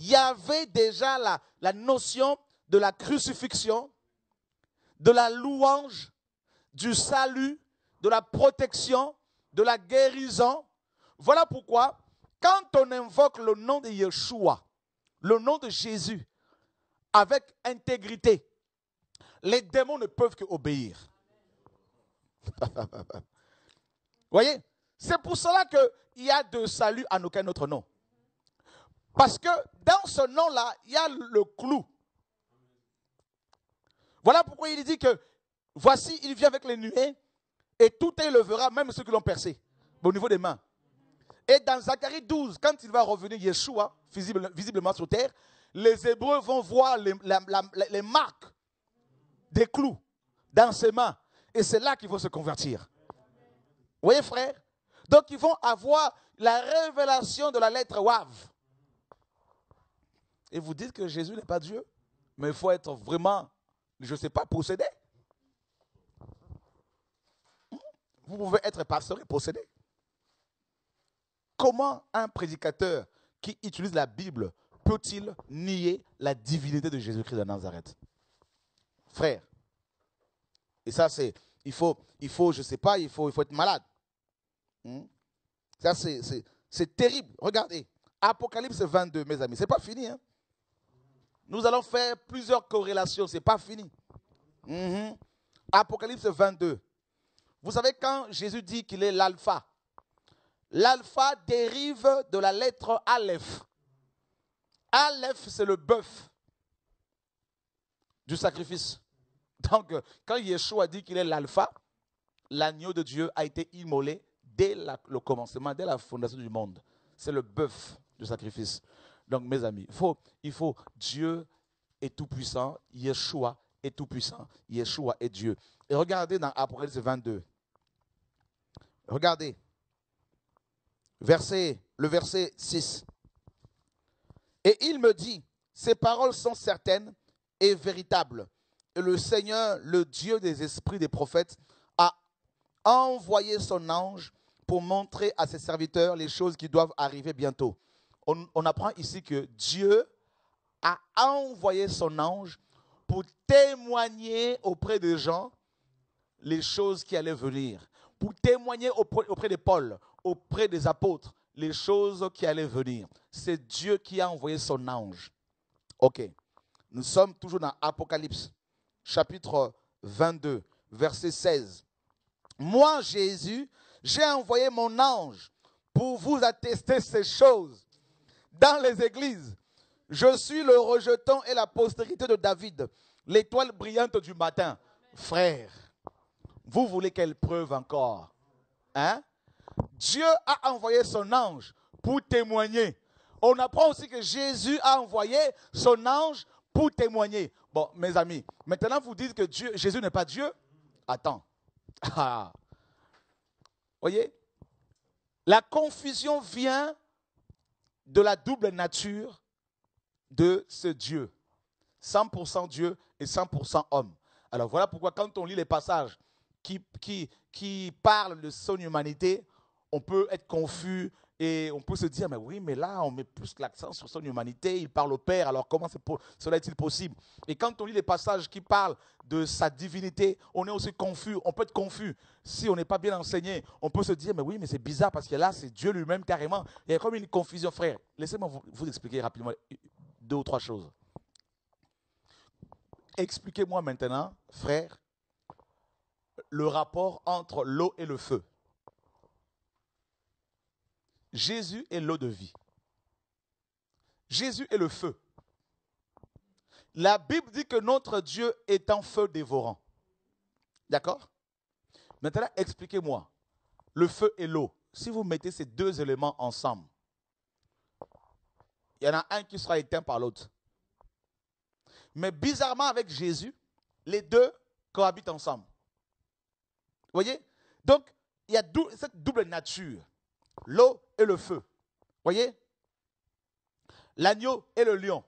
il y avait déjà la, notion de la crucifixion, de la louange, du salut, de la protection, de la guérison. Voilà pourquoi, quand on invoque le nom de Yeshua, le nom de Jésus, avec intégrité, les démons ne peuvent qu'obéir. Vous voyez C'est pour cela qu'il y a de salut à aucun autre nom. Parce que dans ce nom-là, il y a le clou. Voilà pourquoi il dit que voici, il vient avec les nuées et tout élevera, même ceux qui l'ont percé, au niveau des mains. Et dans Zacharie 12, quand il va revenir, Yeshua, visiblement sur terre, les Hébreux vont voir les, les marques des clous dans ses mains. Et c'est là qu'ils vont se convertir. Vous voyez, frère Donc, ils vont avoir la révélation de la lettre Wav et vous dites que Jésus n'est pas Dieu. Mais il faut être vraiment, je ne sais pas, possédé. Hmm? Vous pouvez être pasteur et possédé. Comment un prédicateur qui utilise la Bible peut-il nier la divinité de Jésus-Christ de Nazareth Frère. Et ça, c'est. Il faut, il faut, je sais pas, il faut, il faut être malade. Hmm? Ça, c'est terrible. Regardez. Apocalypse 22, mes amis. C'est pas fini. Hein. Nous allons faire plusieurs corrélations, ce n'est pas fini. Mhm. Apocalypse 22. Vous savez, quand Jésus dit qu'il est l'alpha, l'alpha dérive de la lettre Aleph. Aleph, c'est le bœuf du sacrifice. Donc, quand Yeshua dit qu'il est l'alpha, l'agneau de Dieu a été immolé dès le commencement, dès la fondation du monde. C'est le bœuf du sacrifice. Donc, mes amis, faut, il faut Dieu est tout-puissant, Yeshua est tout-puissant, Yeshua est Dieu. Et regardez dans Apocalypse 22. Regardez. Verset, le verset 6. Et il me dit, ces paroles sont certaines et véritables. Et le Seigneur, le Dieu des esprits des prophètes, a envoyé son ange pour montrer à ses serviteurs les choses qui doivent arriver bientôt on, apprend ici que Dieu a envoyé son ange pour témoigner auprès des gens les choses qui allaient venir, pour témoigner auprès de Paul, auprès des apôtres, les choses qui allaient venir. C'est Dieu qui a envoyé son ange. OK. Nous sommes toujours dans Apocalypse, chapitre 22, verset 16. Moi, Jésus, j'ai envoyé mon ange pour vous attester ces choses dans les églises. Je suis le rejeton et la postérité de David, l'étoile brillante du matin. Frère, vous voulez quelle preuve encore hein? Dieu a envoyé son ange pour témoigner. On apprend aussi que Jésus a envoyé son ange pour témoigner. Bon, mes amis, maintenant vous dites que Dieu, Jésus n'est pas Dieu. Attends. Ah. Voyez La confusion vient de la double nature de ce Dieu. 100% Dieu et 100% homme. Alors voilà pourquoi quand on lit les passages qui, qui, qui parlent de son humanité, on peut être confus et on peut se dire, mais oui, mais là, on met plus l'accent sur son humanité, il parle au Père, alors comment cela est-il possible Et quand on lit les passages qui parlent de sa divinité, on est aussi confus, on peut être confus. Si on n'est pas bien enseigné, on peut se dire, mais oui, mais c'est bizarre parce que là, c'est Dieu lui-même carrément. Il y a comme une confusion, frère. Laissez-moi vous, expliquer rapidement deux ou trois choses. Expliquez-moi maintenant, frère, le rapport entre l'eau et le feu. Jésus est l'eau de vie. Jésus est le feu. La Bible dit que notre Dieu est un feu dévorant. D'accord Maintenant, expliquez-moi. Le feu et l'eau, si vous mettez ces deux éléments ensemble, il y en a un qui sera éteint par l'autre. Mais bizarrement, avec Jésus, les deux cohabitent ensemble. Vous voyez Donc, il y a cette double nature l'eau et le feu. Voyez L'agneau et le lion.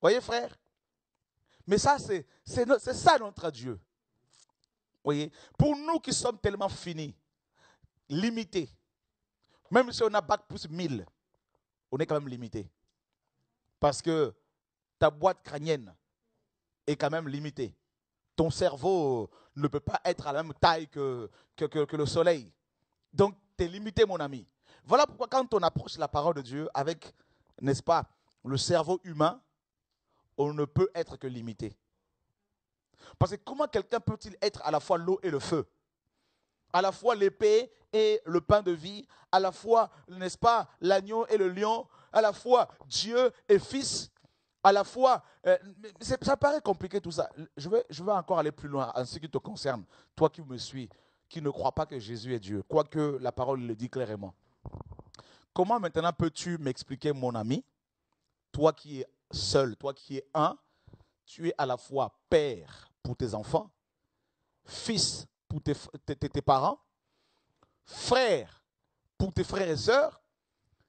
Voyez, frère Mais ça, c'est, c'est, ça notre Dieu. Voyez Pour nous qui sommes tellement finis, limités, même si on a bac plus 1000, on est quand même limité. Parce que ta boîte crânienne est quand même limitée. Ton cerveau ne peut pas être à la même taille que, que le soleil. Donc, tu es limité, mon ami. Voilà pourquoi quand on approche la parole de Dieu avec, n'est-ce pas, le cerveau humain, on ne peut être que limité. Parce que comment quelqu'un peut-il être à la fois l'eau et le feu À la fois l'épée et le pain de vie, à la fois, n'est-ce pas, l'agneau et le lion, à la fois Dieu et Fils, à la fois... Euh, ça paraît compliqué tout ça. Je vais, je vais encore aller plus loin en ce qui te concerne, toi qui me suis qui ne croient pas que Jésus est Dieu, quoique la parole le dit clairement. Comment maintenant peux-tu m'expliquer, mon ami, toi qui es seul, toi qui es un, tu es à la fois père pour tes enfants, fils pour tes, parents, frère pour tes frères et sœurs,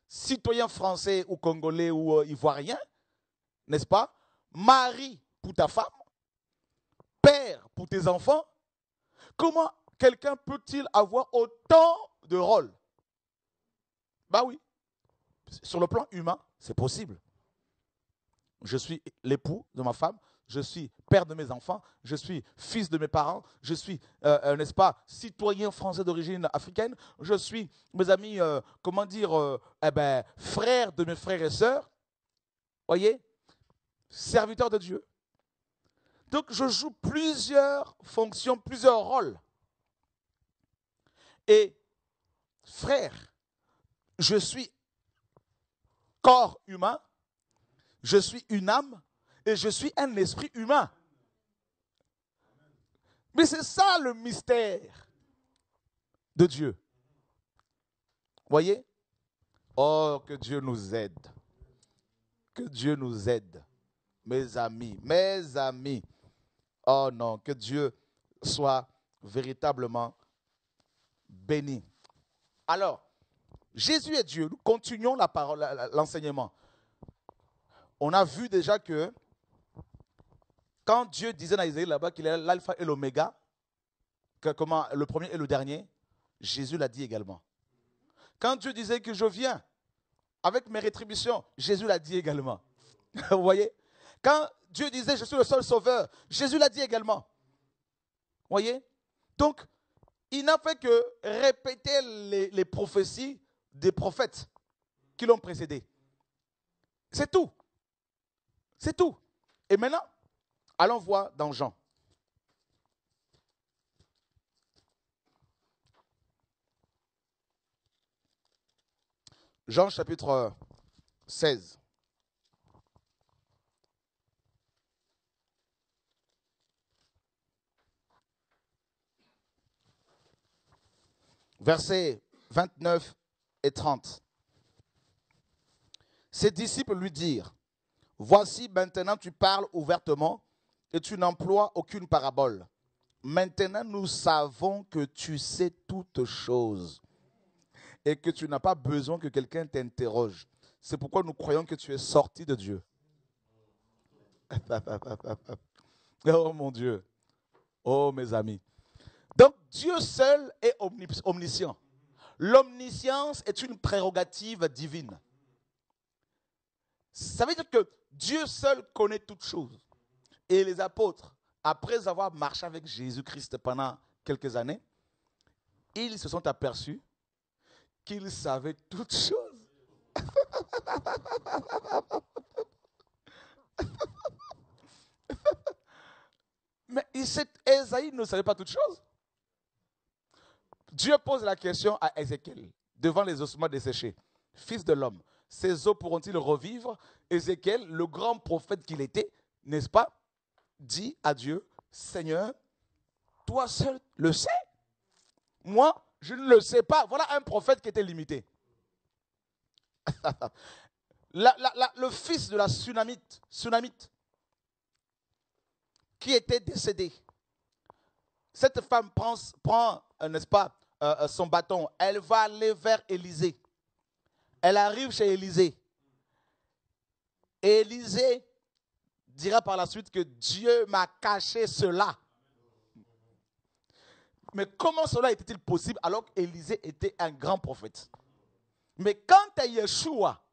citoyen français ou congolais ou euh, ivoirien, n'est-ce pas Mari pour ta femme, père pour tes enfants. Comment quelqu'un peut-il avoir autant de rôles Bah oui. Sur le plan humain, c'est possible. Je suis l'époux de ma femme, je suis père de mes enfants, je suis fils de mes parents, je suis, euh, euh, n'est-ce pas, citoyen français d'origine africaine, je suis, mes amis, euh, comment dire, eh ben, frère de mes frères et sœurs, voyez, serviteur de Dieu. Donc je joue plusieurs fonctions, plusieurs rôles. Et frère, je suis corps humain, je suis une âme et je suis un esprit humain. Mais c'est ça le mystère de Dieu. Voyez Oh, que Dieu nous aide. Que Dieu nous aide. Mes amis, mes amis. Oh non, que Dieu soit véritablement béni. Alors, Jésus est Dieu. Nous continuons la parole, l'enseignement. On a vu déjà que quand Dieu disait à Isaïe là-bas qu'il est l'alpha et l'oméga, que comment le premier et le dernier, Jésus l'a dit également. Quand Dieu disait que je viens avec mes rétributions, Jésus l'a dit également. Vous voyez Quand Dieu disait je suis le seul sauveur, Jésus l'a dit également. Vous voyez Donc, il n'a fait que répéter les, prophéties des prophètes qui l'ont précédé. C'est tout. C'est tout. Et maintenant, allons voir dans Jean. Jean chapitre 16. versets 29 et 30. Ses disciples lui dirent, Voici maintenant tu parles ouvertement et tu n'emploies aucune parabole. Maintenant nous savons que tu sais toutes choses et que tu n'as pas besoin que quelqu'un t'interroge. C'est pourquoi nous croyons que tu es sorti de Dieu. Oh mon Dieu. Oh mes amis. Donc Dieu seul est omniscient. L'omniscience est une prérogative divine. Ça veut dire que Dieu seul connaît toutes choses. Et les apôtres, après avoir marché avec Jésus-Christ pendant quelques années, ils se sont aperçus qu'ils savaient toutes choses. Mais Esaïe ne savait pas toutes choses. Dieu pose la question à Ézéchiel devant les ossements desséchés. Fils de l'homme, ces os pourront-ils revivre Ézéchiel, le grand prophète qu'il était, n'est-ce pas, dit à Dieu, Seigneur, toi seul le sais. Moi, je ne le sais pas. Voilà un prophète qui était limité. le fils de la tsunamite, qui était décédé, cette femme prend euh, n'est-ce pas, euh, euh, son bâton. Elle va aller vers Élisée. Elle arrive chez Élisée. Élisée dira par la suite que Dieu m'a caché cela. Mais comment cela était-il possible alors qu'Élisée était un grand prophète Mais quand à Yeshua,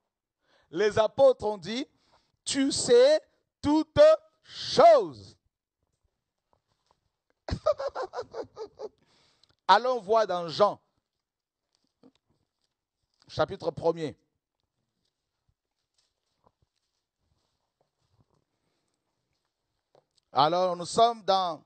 les apôtres ont dit, tu sais toutes choses. Allons voir dans Jean, chapitre 1 Alors, nous sommes dans.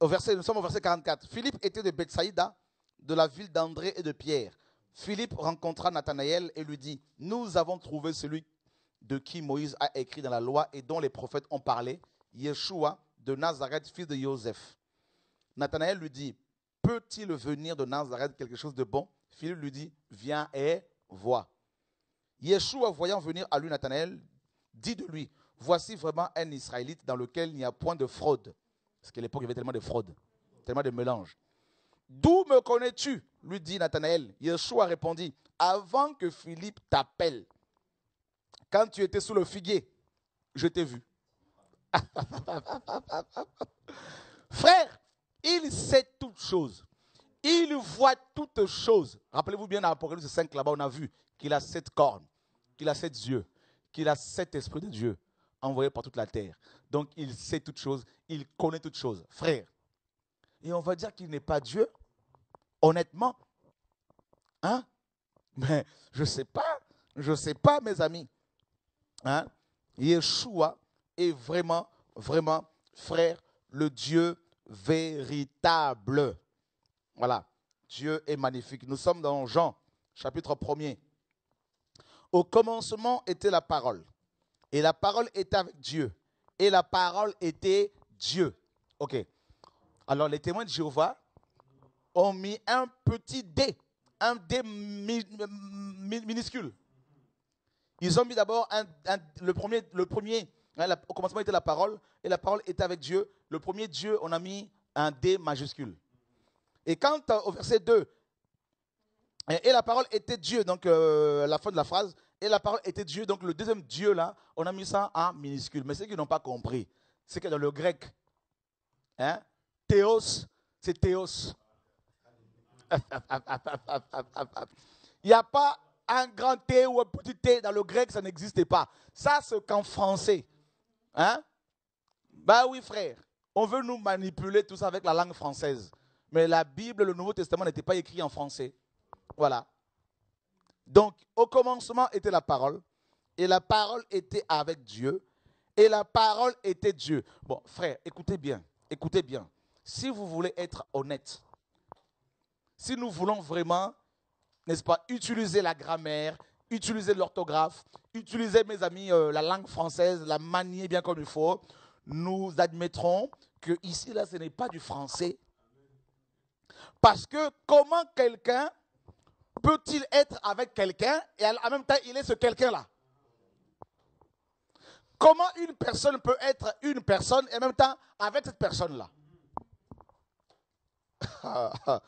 Au verset, nous sommes au verset 44. Philippe était de Bethsaïda, de la ville d'André et de Pierre. Philippe rencontra Nathanaël et lui dit Nous avons trouvé celui de qui Moïse a écrit dans la loi et dont les prophètes ont parlé, Yeshua de Nazareth, fils de Joseph. Nathanaël lui dit, peut-il venir de Nazareth quelque chose de bon Philippe lui dit, viens et vois. Yeshua, voyant venir à lui Nathanaël, dit de lui, voici vraiment un Israélite dans lequel il n'y a point de fraude. Parce qu'à l'époque, il y avait tellement de fraude, tellement de mélange. D'où me connais-tu lui dit Nathanaël. Yeshua répondit, avant que Philippe t'appelle, quand tu étais sous le figuier, je t'ai vu. Frère, il sait toutes choses. Il voit toutes choses. Rappelez-vous bien dans Apocalypse 5, là-bas, on a vu qu'il a sept cornes, qu'il a sept yeux, qu'il a sept esprits de Dieu envoyés par toute la terre. Donc il sait toutes choses, il connaît toutes choses. Frère, et on va dire qu'il n'est pas Dieu, honnêtement. Hein? Mais je ne sais pas, je ne sais pas, mes amis. Hein? Yeshua est vraiment, vraiment, frère, le Dieu véritable. Voilà, Dieu est magnifique. Nous sommes dans Jean, chapitre 1er. Au commencement était la parole, et la parole était avec Dieu, et la parole était Dieu. OK. Alors les témoins de Jéhovah ont mis un petit dé, un D minuscule. Ils ont mis d'abord le premier, le premier hein, au commencement était la parole, et la parole était avec Dieu, le premier Dieu, on a mis un D majuscule. Et quant euh, au verset 2, et la parole était Dieu, donc euh, la fin de la phrase, et la parole était Dieu, donc le deuxième Dieu là, on a mis ça en minuscule. Mais ceux qui n'ont pas compris, c'est que dans le grec, hein, théos, c'est théos. Il n'y a pas un grand T ou un petit T dans le grec, ça n'existait pas. Ça, c'est qu'en français. Hein? Ben oui, frère. On veut nous manipuler tout ça avec la langue française. Mais la Bible, le Nouveau Testament n'était pas écrit en français. Voilà. Donc, au commencement était la parole. Et la parole était avec Dieu. Et la parole était Dieu. Bon, frère, écoutez bien. Écoutez bien. Si vous voulez être honnête, si nous voulons vraiment, n'est-ce pas, utiliser la grammaire, utiliser l'orthographe, utiliser, mes amis, euh, la langue française, la manier bien comme il faut, nous admettrons que ici, là, ce n'est pas du français. Parce que comment quelqu'un peut-il être avec quelqu'un et en même temps, il est ce quelqu'un-là Comment une personne peut être une personne et en même temps avec cette personne-là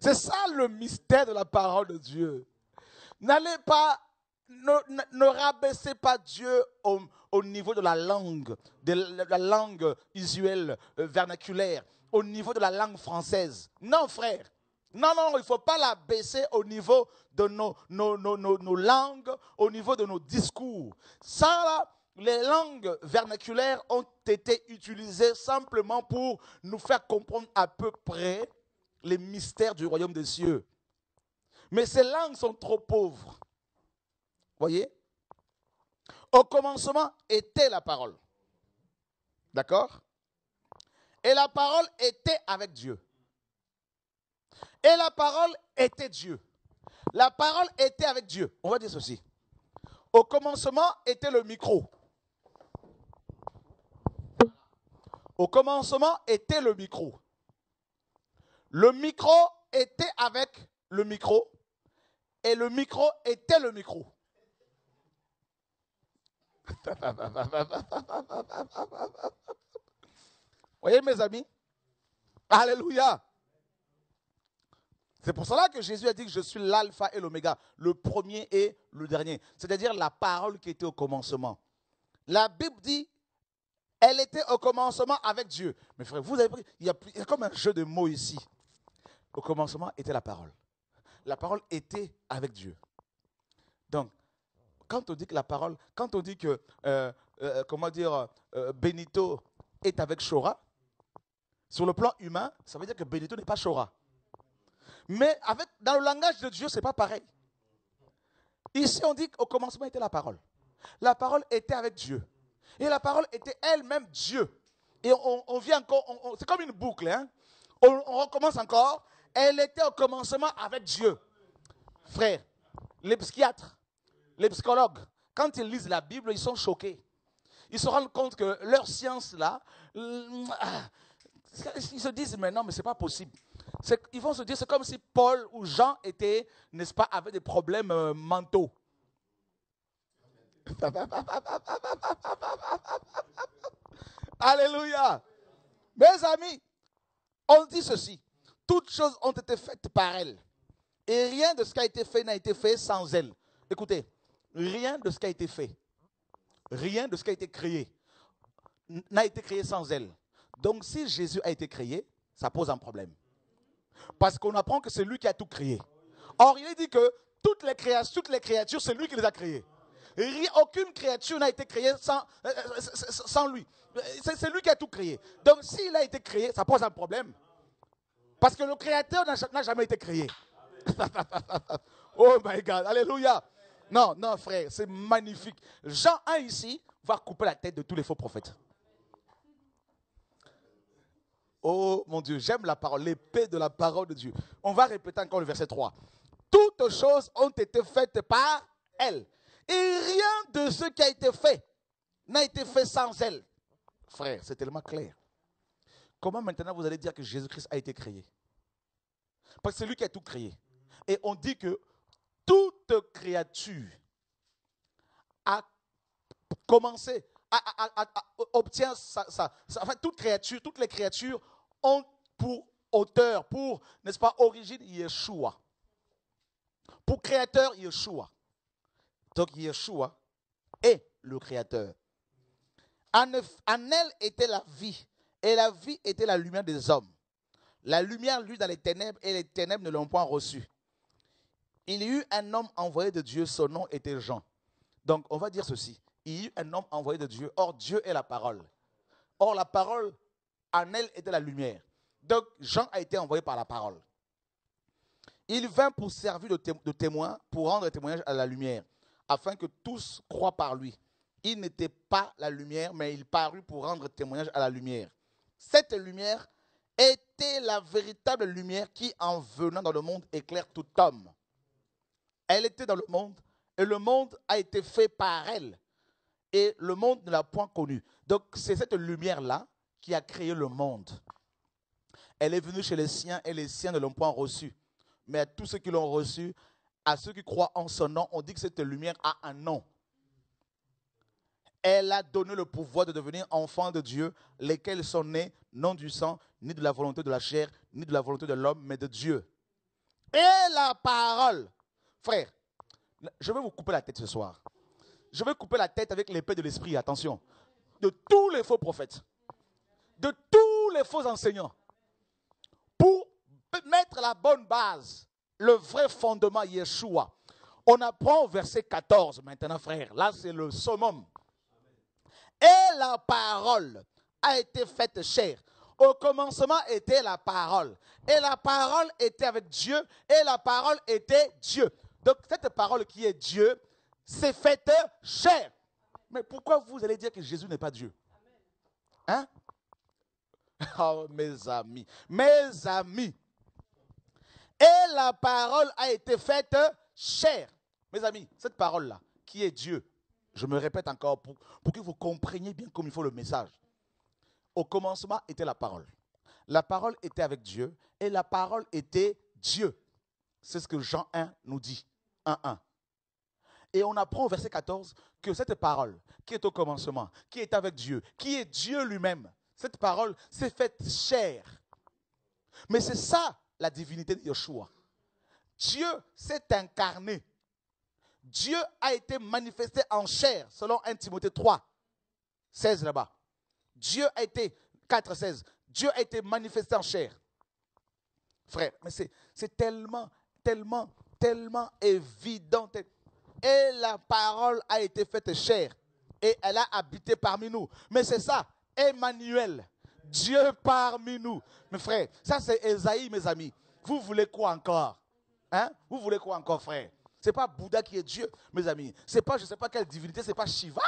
C'est ça le mystère de la parole de Dieu. N'allez pas ne, rabaissez pas Dieu au, niveau de la langue, de la langue usuelle, euh, vernaculaire, au niveau de la langue française. Non, frère. Non, non, il ne faut pas la baisser au niveau de nos, nos, langues, au niveau de nos discours. Ça, les langues vernaculaires ont été utilisées simplement pour nous faire comprendre à peu près les mystères du royaume des cieux. Mais ces langues sont trop pauvres. Voyez Au commencement était la parole. D'accord Et la parole était avec Dieu. Et la parole était Dieu. La parole était avec Dieu. On va dire ceci. Au commencement était le micro. Au commencement était le micro. Le micro était avec le micro. Et le micro était le micro. Voyez mes amis Alléluia. C'est pour cela que Jésus a dit que je suis l'alpha et l'oméga, le premier et le dernier, c'est-à-dire la parole qui était au commencement. La Bible dit, elle était au commencement avec Dieu. Mes frères, vous avez pris, il il y a comme un jeu de mots ici. Au commencement était la parole. La parole était avec Dieu. Donc, quand on dit que la parole, quand on dit que, euh, euh, comment dire, euh, Benito est avec Shora, sur le plan humain, ça veut dire que Benito n'est pas Shora. Mais avec, dans le langage de Dieu, ce n'est pas pareil. Ici, on dit qu'au commencement était la parole. La parole était avec Dieu. Et la parole était elle-même Dieu. Et on, vient encore, c'est comme une boucle. Hein. On, on recommence encore. Elle était au commencement avec Dieu. Frère, les psychiatres, les psychologues, quand ils lisent la Bible, ils sont choqués. Ils se rendent compte que leur science là, mm, ils se disent mais non, mais c'est pas possible. Ils vont se dire c'est comme si Paul ou Jean étaient, n'est-ce pas, avaient des problèmes euh, mentaux. Alléluia. Mes amis, on dit ceci. Toutes choses ont été faites par elle. Et rien de ce qui a été fait n'a été fait sans elle. Écoutez, rien de ce qui a été fait, rien de ce qui a été créé n'a été créé sans elle. Donc si Jésus a été créé, ça pose un problème. Parce qu'on apprend que c'est lui qui a tout créé. Or, il est dit que toutes les créatures, toutes les créatures, c'est lui qui les a créées. Aucune créature n'a été créée sans, euh, euh, euh, sans lui. C'est lui qui a tout créé. Donc s'il a été créé, ça pose un problème. Parce que le créateur n'a jamais été créé. oh my God, alléluia. Non, non, frère, c'est magnifique. Jean 1 ici va couper la tête de tous les faux prophètes. Oh mon Dieu, j'aime la parole, l'épée de la parole de Dieu. On va répéter encore le verset 3. Toutes choses ont été faites par elle. Et rien de ce qui a été fait n'a été fait sans elle. Frère, c'est tellement clair. Comment maintenant vous allez dire que Jésus-Christ a été créé Parce que c'est lui qui a tout créé. Et on dit que toute créature a commencé, à, obtient sa, enfin, toute créature, toutes les créatures ont pour auteur, pour, n'est-ce pas, origine, Yeshua. Pour créateur, Yeshua. Donc Yeshua est le créateur. En, en elle était la vie, et la vie était la lumière des hommes. La lumière, lui, dans les ténèbres, et les ténèbres ne l'ont point reçue il y eut un homme envoyé de Dieu, son nom était Jean. Donc on va dire ceci, il y eut un homme envoyé de Dieu, or Dieu est la parole. Or la parole, en elle était la lumière. Donc Jean a été envoyé par la parole. Il vint pour servir de témoin, pour rendre témoignage à la lumière, afin que tous croient par lui. Il n'était pas la lumière, mais il parut pour rendre témoignage à la lumière. Cette lumière était la véritable lumière qui, en venant dans le monde, éclaire tout homme. Elle était dans le monde et le monde a été fait par elle. Et le monde ne l'a point connue. Donc c'est cette lumière-là qui a créé le monde. Elle est venue chez les siens et les siens ne l'ont point reçue. Mais à tous ceux qui l'ont reçue, à ceux qui croient en son nom, on dit que cette lumière a un nom. Elle a donné le pouvoir de devenir enfants de Dieu, lesquels sont nés non du sang, ni de la volonté de la chair, ni de la volonté de l'homme, mais de Dieu. Et la parole Frère, je vais vous couper la tête ce soir. Je vais couper la tête avec l'épée de l'esprit, attention. De tous les faux prophètes, de tous les faux enseignants, pour mettre la bonne base, le vrai fondement Yeshua. On apprend au verset 14 maintenant, frère. Là, c'est le summum. Et la parole a été faite chère. Au commencement était la parole. Et la parole était avec Dieu. Et la parole était Dieu. Donc cette parole qui est Dieu s'est faite chair. Mais pourquoi vous allez dire que Jésus n'est pas Dieu Hein Oh, mes amis, mes amis. Et la parole a été faite chair. Mes amis, cette parole-là, qui est Dieu, je me répète encore pour, pour que vous compreniez bien comme il faut le message. Au commencement était la parole. La parole était avec Dieu et la parole était Dieu. C'est ce que Jean 1 nous dit. 1, 1. Et on apprend au verset 14 que cette parole qui est au commencement, qui est avec Dieu, qui est Dieu lui-même, cette parole s'est faite chair. Mais c'est ça la divinité de Yeshua. Dieu s'est incarné. Dieu a été manifesté en chair, selon 1 Timothée 3, 16 là-bas. Dieu a été, 4, 16, Dieu a été manifesté en chair. Frère, mais c'est tellement tellement, tellement évident. Et la parole a été faite chère et elle a habité parmi nous. Mais c'est ça, Emmanuel, Dieu parmi nous. Mes frères, ça c'est Esaïe, mes amis. Vous voulez quoi encore hein? Vous voulez quoi encore, frère C'est pas Bouddha qui est Dieu, mes amis. C'est pas, je sais pas quelle divinité, c'est pas Shiva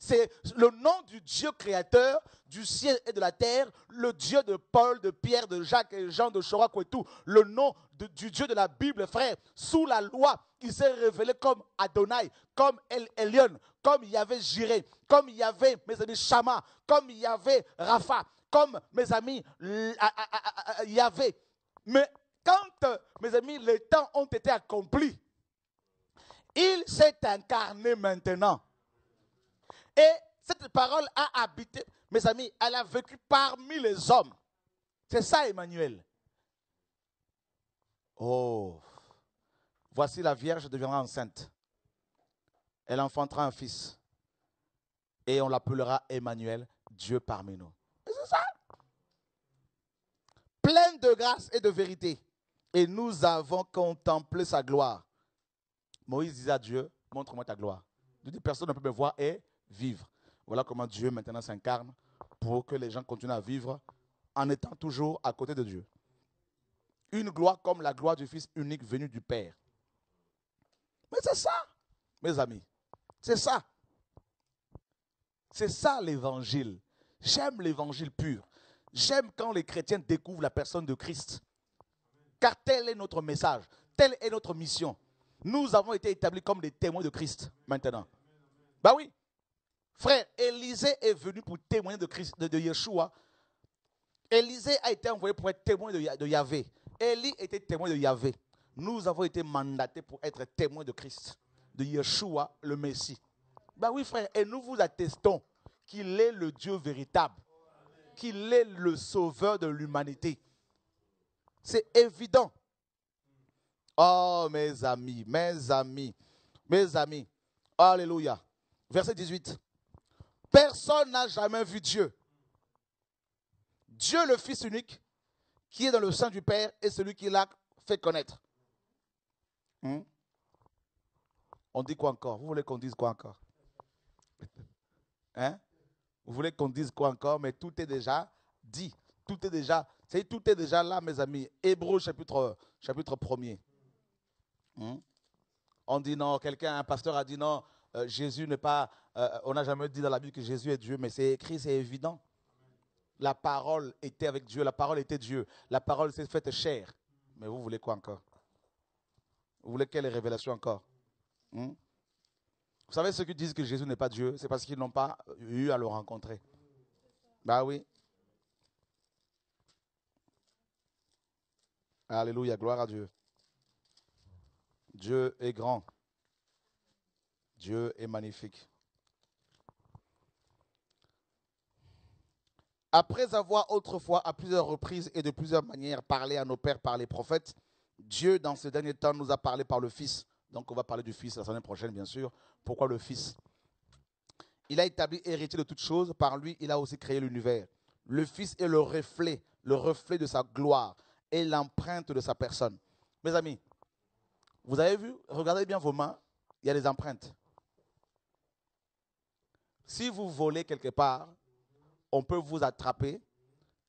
c'est le nom du Dieu créateur du ciel et de la terre, le Dieu de Paul, de Pierre, de Jacques et Jean, de Chorac et tout, le nom du Dieu de la Bible, frère. Sous la loi, il s'est révélé comme Adonai, comme Elion, comme il y avait Jiré, comme il y avait, mes amis, Shama, comme il y avait Rapha, comme, mes amis, il y avait. Mais quand, mes amis, les temps ont été accomplis, il s'est incarné maintenant et cette parole a habité, mes amis, elle a vécu parmi les hommes. C'est ça, Emmanuel. Oh, voici la Vierge deviendra enceinte. Elle enfantera un fils. Et on l'appellera Emmanuel, Dieu parmi nous. C'est ça. Pleine de grâce et de vérité. Et nous avons contemplé sa gloire. Moïse disait à Dieu, montre-moi ta gloire. personne ne peut me voir et vivre. Voilà comment Dieu maintenant s'incarne pour que les gens continuent à vivre en étant toujours à côté de Dieu. Une gloire comme la gloire du Fils unique venu du Père. Mais c'est ça, mes amis. C'est ça. C'est ça l'évangile. J'aime l'évangile pur. J'aime quand les chrétiens découvrent la personne de Christ. Car tel est notre message, telle est notre mission. Nous avons été établis comme des témoins de Christ maintenant. Ben oui, Frère, Élisée est venu pour témoigner de, Christ, Yeshua. Élisée a été envoyé pour être témoin de, de Yahvé. Élie était témoin de Yahvé. Nous avons été mandatés pour être témoins de Christ, de Yeshua, le Messie. Ben oui, frère, et nous vous attestons qu'il est le Dieu véritable, qu'il est le sauveur de l'humanité. C'est évident. Oh, mes amis, mes amis, mes amis. Alléluia. Verset 18. Personne n'a jamais vu Dieu. Dieu le Fils unique, qui est dans le sein du Père, est celui qui l'a fait connaître. Hmm? On dit quoi encore Vous voulez qu'on dise quoi encore Hein Vous voulez qu'on dise quoi encore Mais tout est déjà dit. Tout est déjà, C'est tout est déjà là, mes amis. Hébreu chapitre, chapitre 1er. Hmm? On dit non, quelqu'un, un pasteur a dit non, euh, Jésus n'est pas, euh, euh, on n'a jamais dit dans la Bible que Jésus est Dieu, mais c'est écrit, c'est évident. La parole était avec Dieu, la parole était Dieu, la parole s'est faite chair. Mais vous voulez quoi encore Vous voulez quelle révélation encore hmm? Vous savez ceux qui disent que Jésus n'est pas Dieu, c'est parce qu'ils n'ont pas eu à le rencontrer. Bah oui. Alléluia, gloire à Dieu. Dieu est grand. Dieu est magnifique. Après avoir autrefois à plusieurs reprises et de plusieurs manières parlé à nos pères par les prophètes, Dieu, dans ce derniers temps, nous a parlé par le Fils. Donc on va parler du Fils la semaine prochaine, bien sûr. Pourquoi le Fils Il a établi héritier de toutes choses. Par lui, il a aussi créé l'univers. Le Fils est le reflet, le reflet de sa gloire et l'empreinte de sa personne. Mes amis, vous avez vu, regardez bien vos mains, il y a des empreintes. Si vous volez quelque part, on peut vous attraper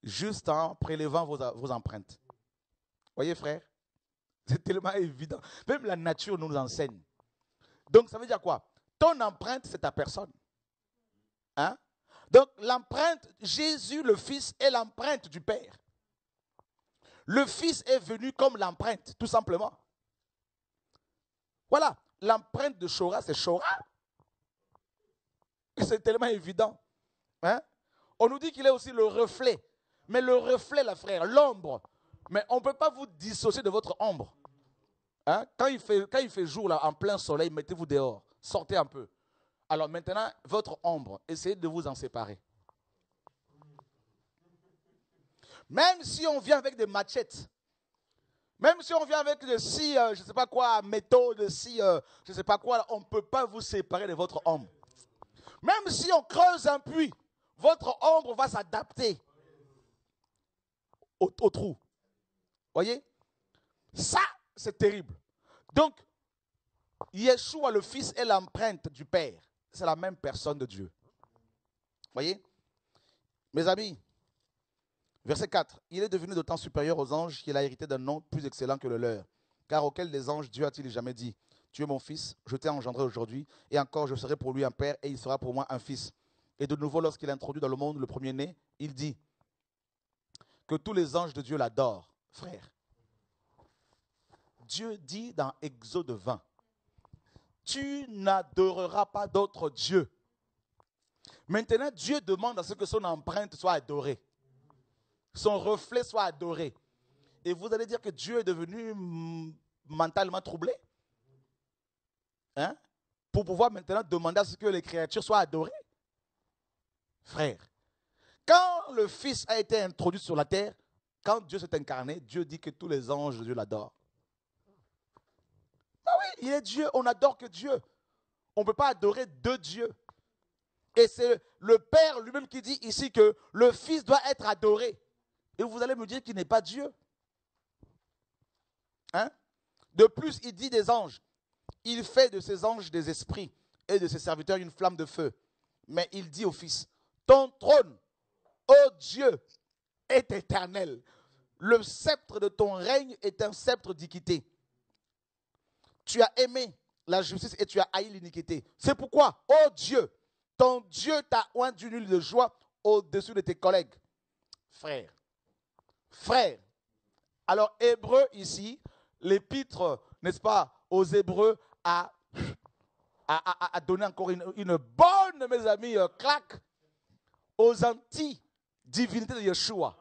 juste en prélevant vos, empreintes. Voyez, frère C'est tellement évident. Même la nature nous enseigne. Donc, ça veut dire quoi Ton empreinte, c'est ta personne. Hein Donc, l'empreinte, Jésus, le Fils, est l'empreinte du Père. Le Fils est venu comme l'empreinte, tout simplement. Voilà, l'empreinte de Chora, c'est Chora. C'est tellement évident. Hein on nous dit qu'il est aussi le reflet. Mais le reflet, la frère, l'ombre. Mais on ne peut pas vous dissocier de votre ombre. Hein? Quand, il fait, quand il fait jour, là, en plein soleil, mettez-vous dehors. Sortez un peu. Alors maintenant, votre ombre, essayez de vous en séparer. Même si on vient avec des machettes, même si on vient avec des si, euh, je ne sais pas quoi, métaux, de si, euh, je ne sais pas quoi, on ne peut pas vous séparer de votre ombre. Même si on creuse un puits, votre ombre va s'adapter au, trou. Voyez Ça, c'est terrible. Donc, Yeshua, le Fils, est l'empreinte du Père. C'est la même personne de Dieu. Voyez Mes amis, verset 4. Il est devenu d'autant supérieur aux anges qu'il a hérité d'un nom plus excellent que le leur. Car auquel des anges Dieu a-t-il jamais dit Tu es mon fils, je t'ai engendré aujourd'hui, et encore je serai pour lui un père, et il sera pour moi un fils. Et de nouveau, lorsqu'il introduit dans le monde le premier-né, il dit que tous les anges de Dieu l'adorent. Frère, Dieu dit dans Exode 20, tu n'adoreras pas d'autre Dieu. Maintenant, Dieu demande à ce que son empreinte soit adorée, son reflet soit adoré. Et vous allez dire que Dieu est devenu mm, mentalement troublé hein, pour pouvoir maintenant demander à ce que les créatures soient adorées. Frère, Quand le Fils a été introduit sur la terre, quand Dieu s'est incarné, Dieu dit que tous les anges de Dieu l'adorent. Ah oui, il est Dieu, on n'adore que Dieu. On ne peut pas adorer deux dieux. Et c'est le Père lui-même qui dit ici que le Fils doit être adoré. Et vous allez me dire qu'il n'est pas Dieu. Hein? De plus, il dit des anges. Il fait de ses anges des esprits et de ses serviteurs une flamme de feu. Mais il dit au Fils, ton trône, ô Dieu, est éternel. Le sceptre de ton règne est un sceptre d'équité. Tu as aimé la justice et tu as haï l'iniquité. C'est pourquoi, ô Dieu, ton Dieu t'a oint d'une huile de joie au-dessus de tes collègues. Frère, frère. Alors, hébreu ici, l'épître, n'est-ce pas, aux Hébreux a, a, a, a donné encore une, une, bonne, mes amis, euh, claque aux anti-divinités de Yeshua.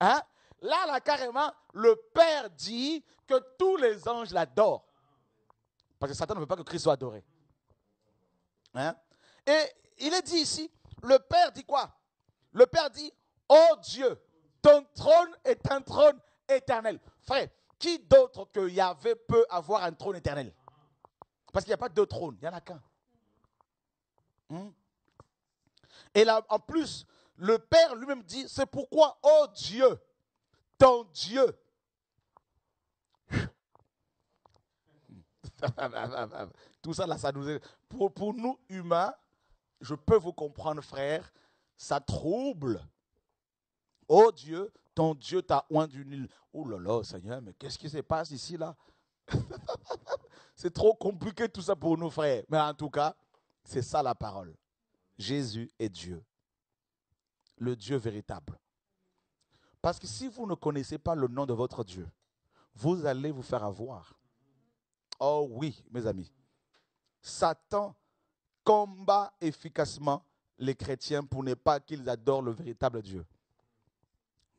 Hein? Là, là, carrément, le Père dit que tous les anges l'adorent. Parce que Satan ne veut pas que Christ soit adoré. Hein? Et il est dit ici, le Père dit quoi Le Père dit, oh Dieu, ton trône est un trône éternel. Frère, qui d'autre que Yahvé peut avoir un trône éternel Parce qu'il n'y a pas deux trônes, il n'y en a qu'un. Hmm? Et là, en plus, le Père lui-même dit, c'est pourquoi, oh Dieu, ton Dieu. Tout ça, là, ça nous est... Pour, nous, humains, je peux vous comprendre, frère, ça trouble. Oh Dieu, ton Dieu t'a oint du Nil. Oh là là, Seigneur, mais qu'est-ce qui se passe ici, là C'est trop compliqué tout ça pour nous, frères. Mais en tout cas, c'est ça la parole. Jésus est Dieu, le Dieu véritable. Parce que si vous ne connaissez pas le nom de votre Dieu, vous allez vous faire avoir. Oh oui, mes amis. Satan combat efficacement les chrétiens pour ne pas qu'ils adorent le véritable Dieu. Vous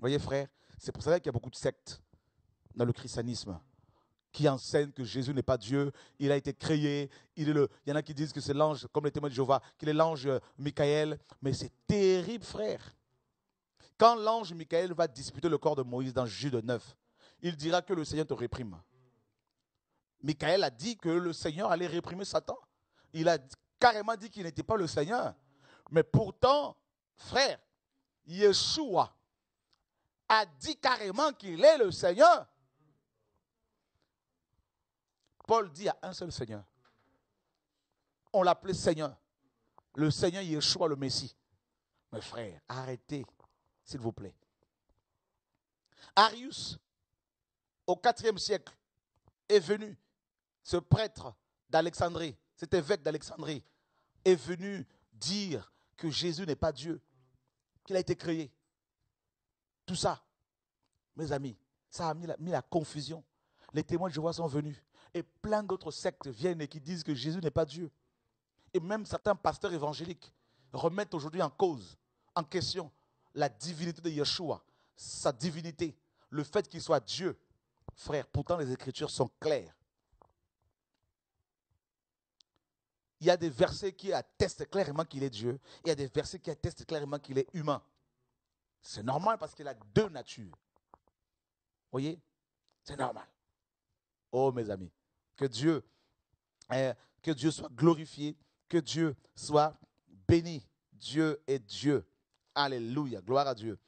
Voyez frère, c'est pour ça qu'il y a beaucoup de sectes dans le christianisme qui enseigne que Jésus n'est pas Dieu, il a été créé, il est le... Il y en a qui disent que c'est l'ange, comme les témoins de Jéhovah, qu'il est l'ange euh, Michael, mais c'est terrible, frère. Quand l'ange Michael va disputer le corps de Moïse dans Jude 9, il dira que le Seigneur te réprime. Michael a dit que le Seigneur allait réprimer Satan. Il a carrément dit qu'il n'était pas le Seigneur. Mais pourtant, frère, Yeshua a dit carrément qu'il est le Seigneur. Paul dit à un seul Seigneur. On l'appelait Seigneur. Le Seigneur Yeshua, le Messie. Mes frères, arrêtez, s'il vous plaît. Arius, au IVe siècle, est venu, ce prêtre d'Alexandrie, cet évêque d'Alexandrie, est venu dire que Jésus n'est pas Dieu, qu'il a été créé. Tout ça, mes amis, ça a mis la, mis la confusion. Les témoins de Jéhovah sont venus. Et plein d'autres sectes viennent et qui disent que Jésus n'est pas Dieu. Et même certains pasteurs évangéliques remettent aujourd'hui en cause, en question, la divinité de Yeshua, sa divinité, le fait qu'il soit Dieu. Frère, pourtant les Écritures sont claires. Il y a des versets qui attestent clairement qu'il est Dieu. Il y a des versets qui attestent clairement qu'il est humain. C'est normal parce qu'il a deux natures. Voyez C'est normal. Oh mes amis, que Dieu, euh, que Dieu soit glorifié, que Dieu soit béni. Dieu est Dieu. Alléluia, gloire à Dieu.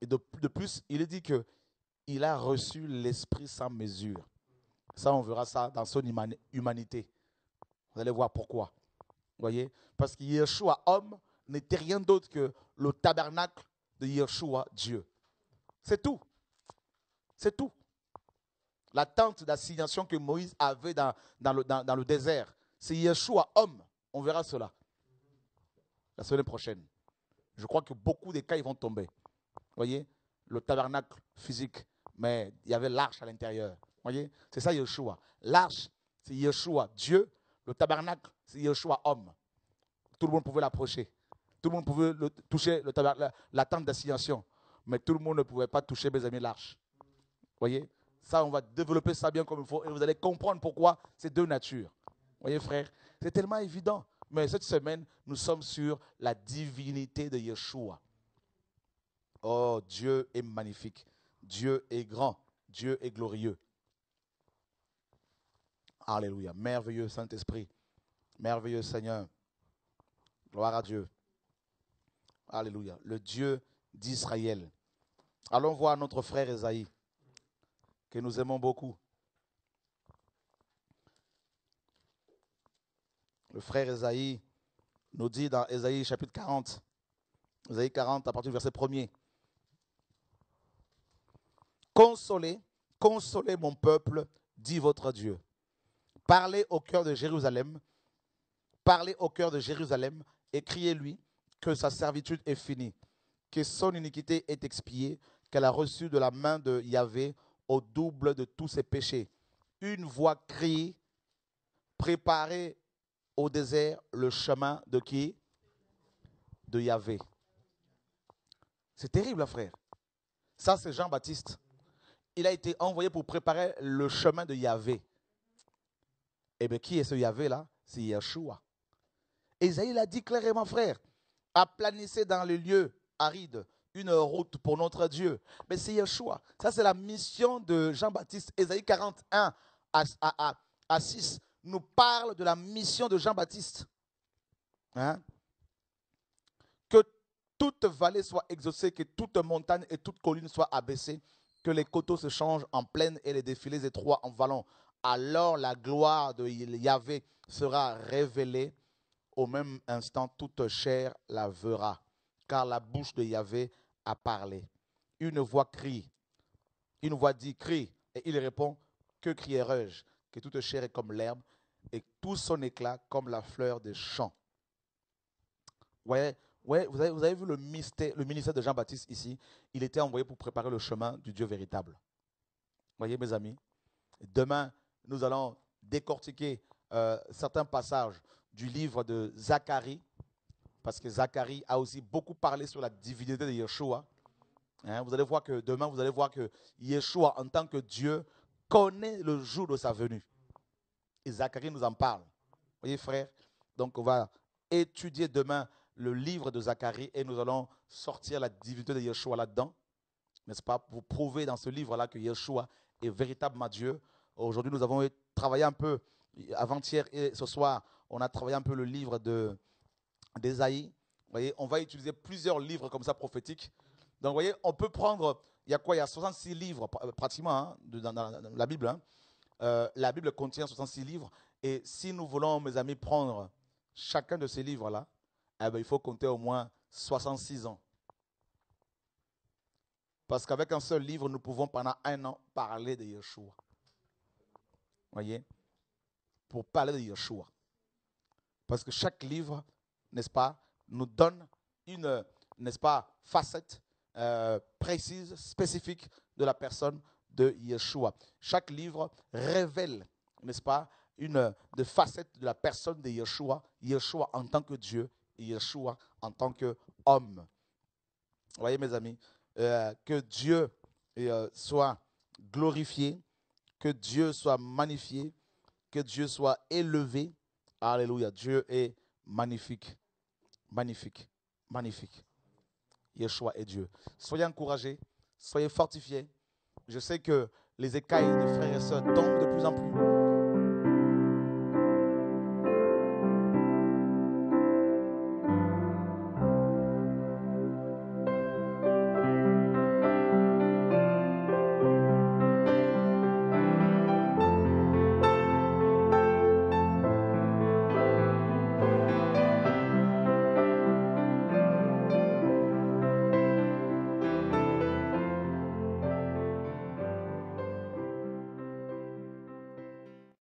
Et de, plus, il est dit que il a reçu l'Esprit sans mesure. Ça, on verra ça dans son humanité. Vous allez voir pourquoi. Vous voyez Parce que Yeshua, homme, n'était rien d'autre que le tabernacle de Yeshua, Dieu. C'est tout. C'est tout la tente d'assignation que Moïse avait dans, le, dans, le désert. C'est Yeshua, homme. On verra cela la semaine prochaine. Je crois que beaucoup des cas ils vont tomber. Vous voyez Le tabernacle physique, mais il y avait l'arche à l'intérieur. Vous voyez C'est ça Yeshua. L'arche, c'est Yeshua, Dieu. Le tabernacle, c'est Yeshua, homme. Tout le monde pouvait l'approcher. Tout le monde pouvait le, toucher le la, tente d'assignation. Mais tout le monde ne pouvait pas toucher, mes amis, l'arche. Vous voyez ça, on va développer ça bien comme il faut et vous allez comprendre pourquoi ces deux natures. Voyez, frère, c'est tellement évident. Mais cette semaine, nous sommes sur la divinité de Yeshua. Oh, Dieu est magnifique. Dieu est grand. Dieu est glorieux. Alléluia. Merveilleux Saint-Esprit. Merveilleux Seigneur. Gloire à Dieu. Alléluia. Le Dieu d'Israël. Allons voir notre frère Esaïe que nous aimons beaucoup. Le frère Esaïe nous dit dans Esaïe chapitre 40, Esaïe 40 à partir du verset 1er, Consolez, consolez mon peuple, dit votre Dieu. Parlez au cœur de Jérusalem, parlez au cœur de Jérusalem et criez-lui que sa servitude est finie, que son iniquité est expiée, qu'elle a reçu de la main de Yahvé au double de tous ses péchés. Une voix crie, préparez au désert le chemin de qui De Yahvé. C'est terrible, hein, frère. Ça, c'est Jean-Baptiste. Il a été envoyé pour préparer le chemin de Yahvé. Eh bien, qui est ce Yahvé-là C'est Yeshua. Esaïe l'a dit clairement, frère. Aplanissez dans les lieux arides, une route pour notre Dieu. Mais c'est Yeshua. Ça, c'est la mission de Jean-Baptiste. Ésaïe 41 à, 6 nous parle de la mission de Jean-Baptiste. Hein. Que toute vallée soit exaucée, que toute montagne et toute colline soit abaissée, que les coteaux se changent en plaine et les défilés étroits en vallons. Alors la gloire de Yahvé sera révélée. Au même instant, toute chair la verra, car la bouche de Yahvé à parlé. Une voix crie, une voix dit, crie, et il répond, que crierai-je Que toute chair est comme l'herbe, et tout son éclat comme la fleur des champs. Ouais, ouais, vous, avez, vous avez vu le, mystère, le ministère de Jean-Baptiste ici Il était envoyé pour préparer le chemin du Dieu véritable. Voyez mes amis, demain, nous allons décortiquer euh, certains passages du livre de Zacharie parce que Zacharie a aussi beaucoup parlé sur la divinité de Yeshua. Hein, vous allez voir que demain, vous allez voir que Yeshua, en tant que Dieu, connaît le jour de sa venue. Et Zacharie nous en parle. Vous voyez, frère Donc, on va étudier demain le livre de Zacharie et nous allons sortir la divinité de Yeshua là-dedans. N'est-ce pas Pour prouver dans ce livre-là que Yeshua est véritablement Dieu. Aujourd'hui, nous avons travaillé un peu, avant-hier et ce soir, on a travaillé un peu le livre de, vous voyez, on va utiliser plusieurs livres comme ça prophétiques. Donc, vous voyez, on peut prendre, il y a quoi Il y a 66 livres pratiquement hein, dans, la Bible. Hein. Euh, la Bible contient 66 livres. Et si nous voulons, mes amis, prendre chacun de ces livres-là, eh ben, il faut compter au moins 66 ans. Parce qu'avec un seul livre, nous pouvons pendant un an parler de Yeshua. Voyez Pour parler de Yeshua. Parce que chaque livre n'est-ce pas, nous donne une, n'est-ce pas, facette euh, précise, spécifique de la personne de Yeshua. Chaque livre révèle, n'est-ce pas, une de facettes de la personne de Yeshua, Yeshua en tant que Dieu Yeshua en tant qu'homme. Voyez mes amis, euh, que Dieu euh, soit glorifié, que Dieu soit magnifié, que Dieu soit élevé. Alléluia, Dieu est Magnifique, magnifique, magnifique. Yeshua est Dieu. Soyez encouragés, soyez fortifiés. Je sais que les écailles des frères et sœurs tombent de plus en plus.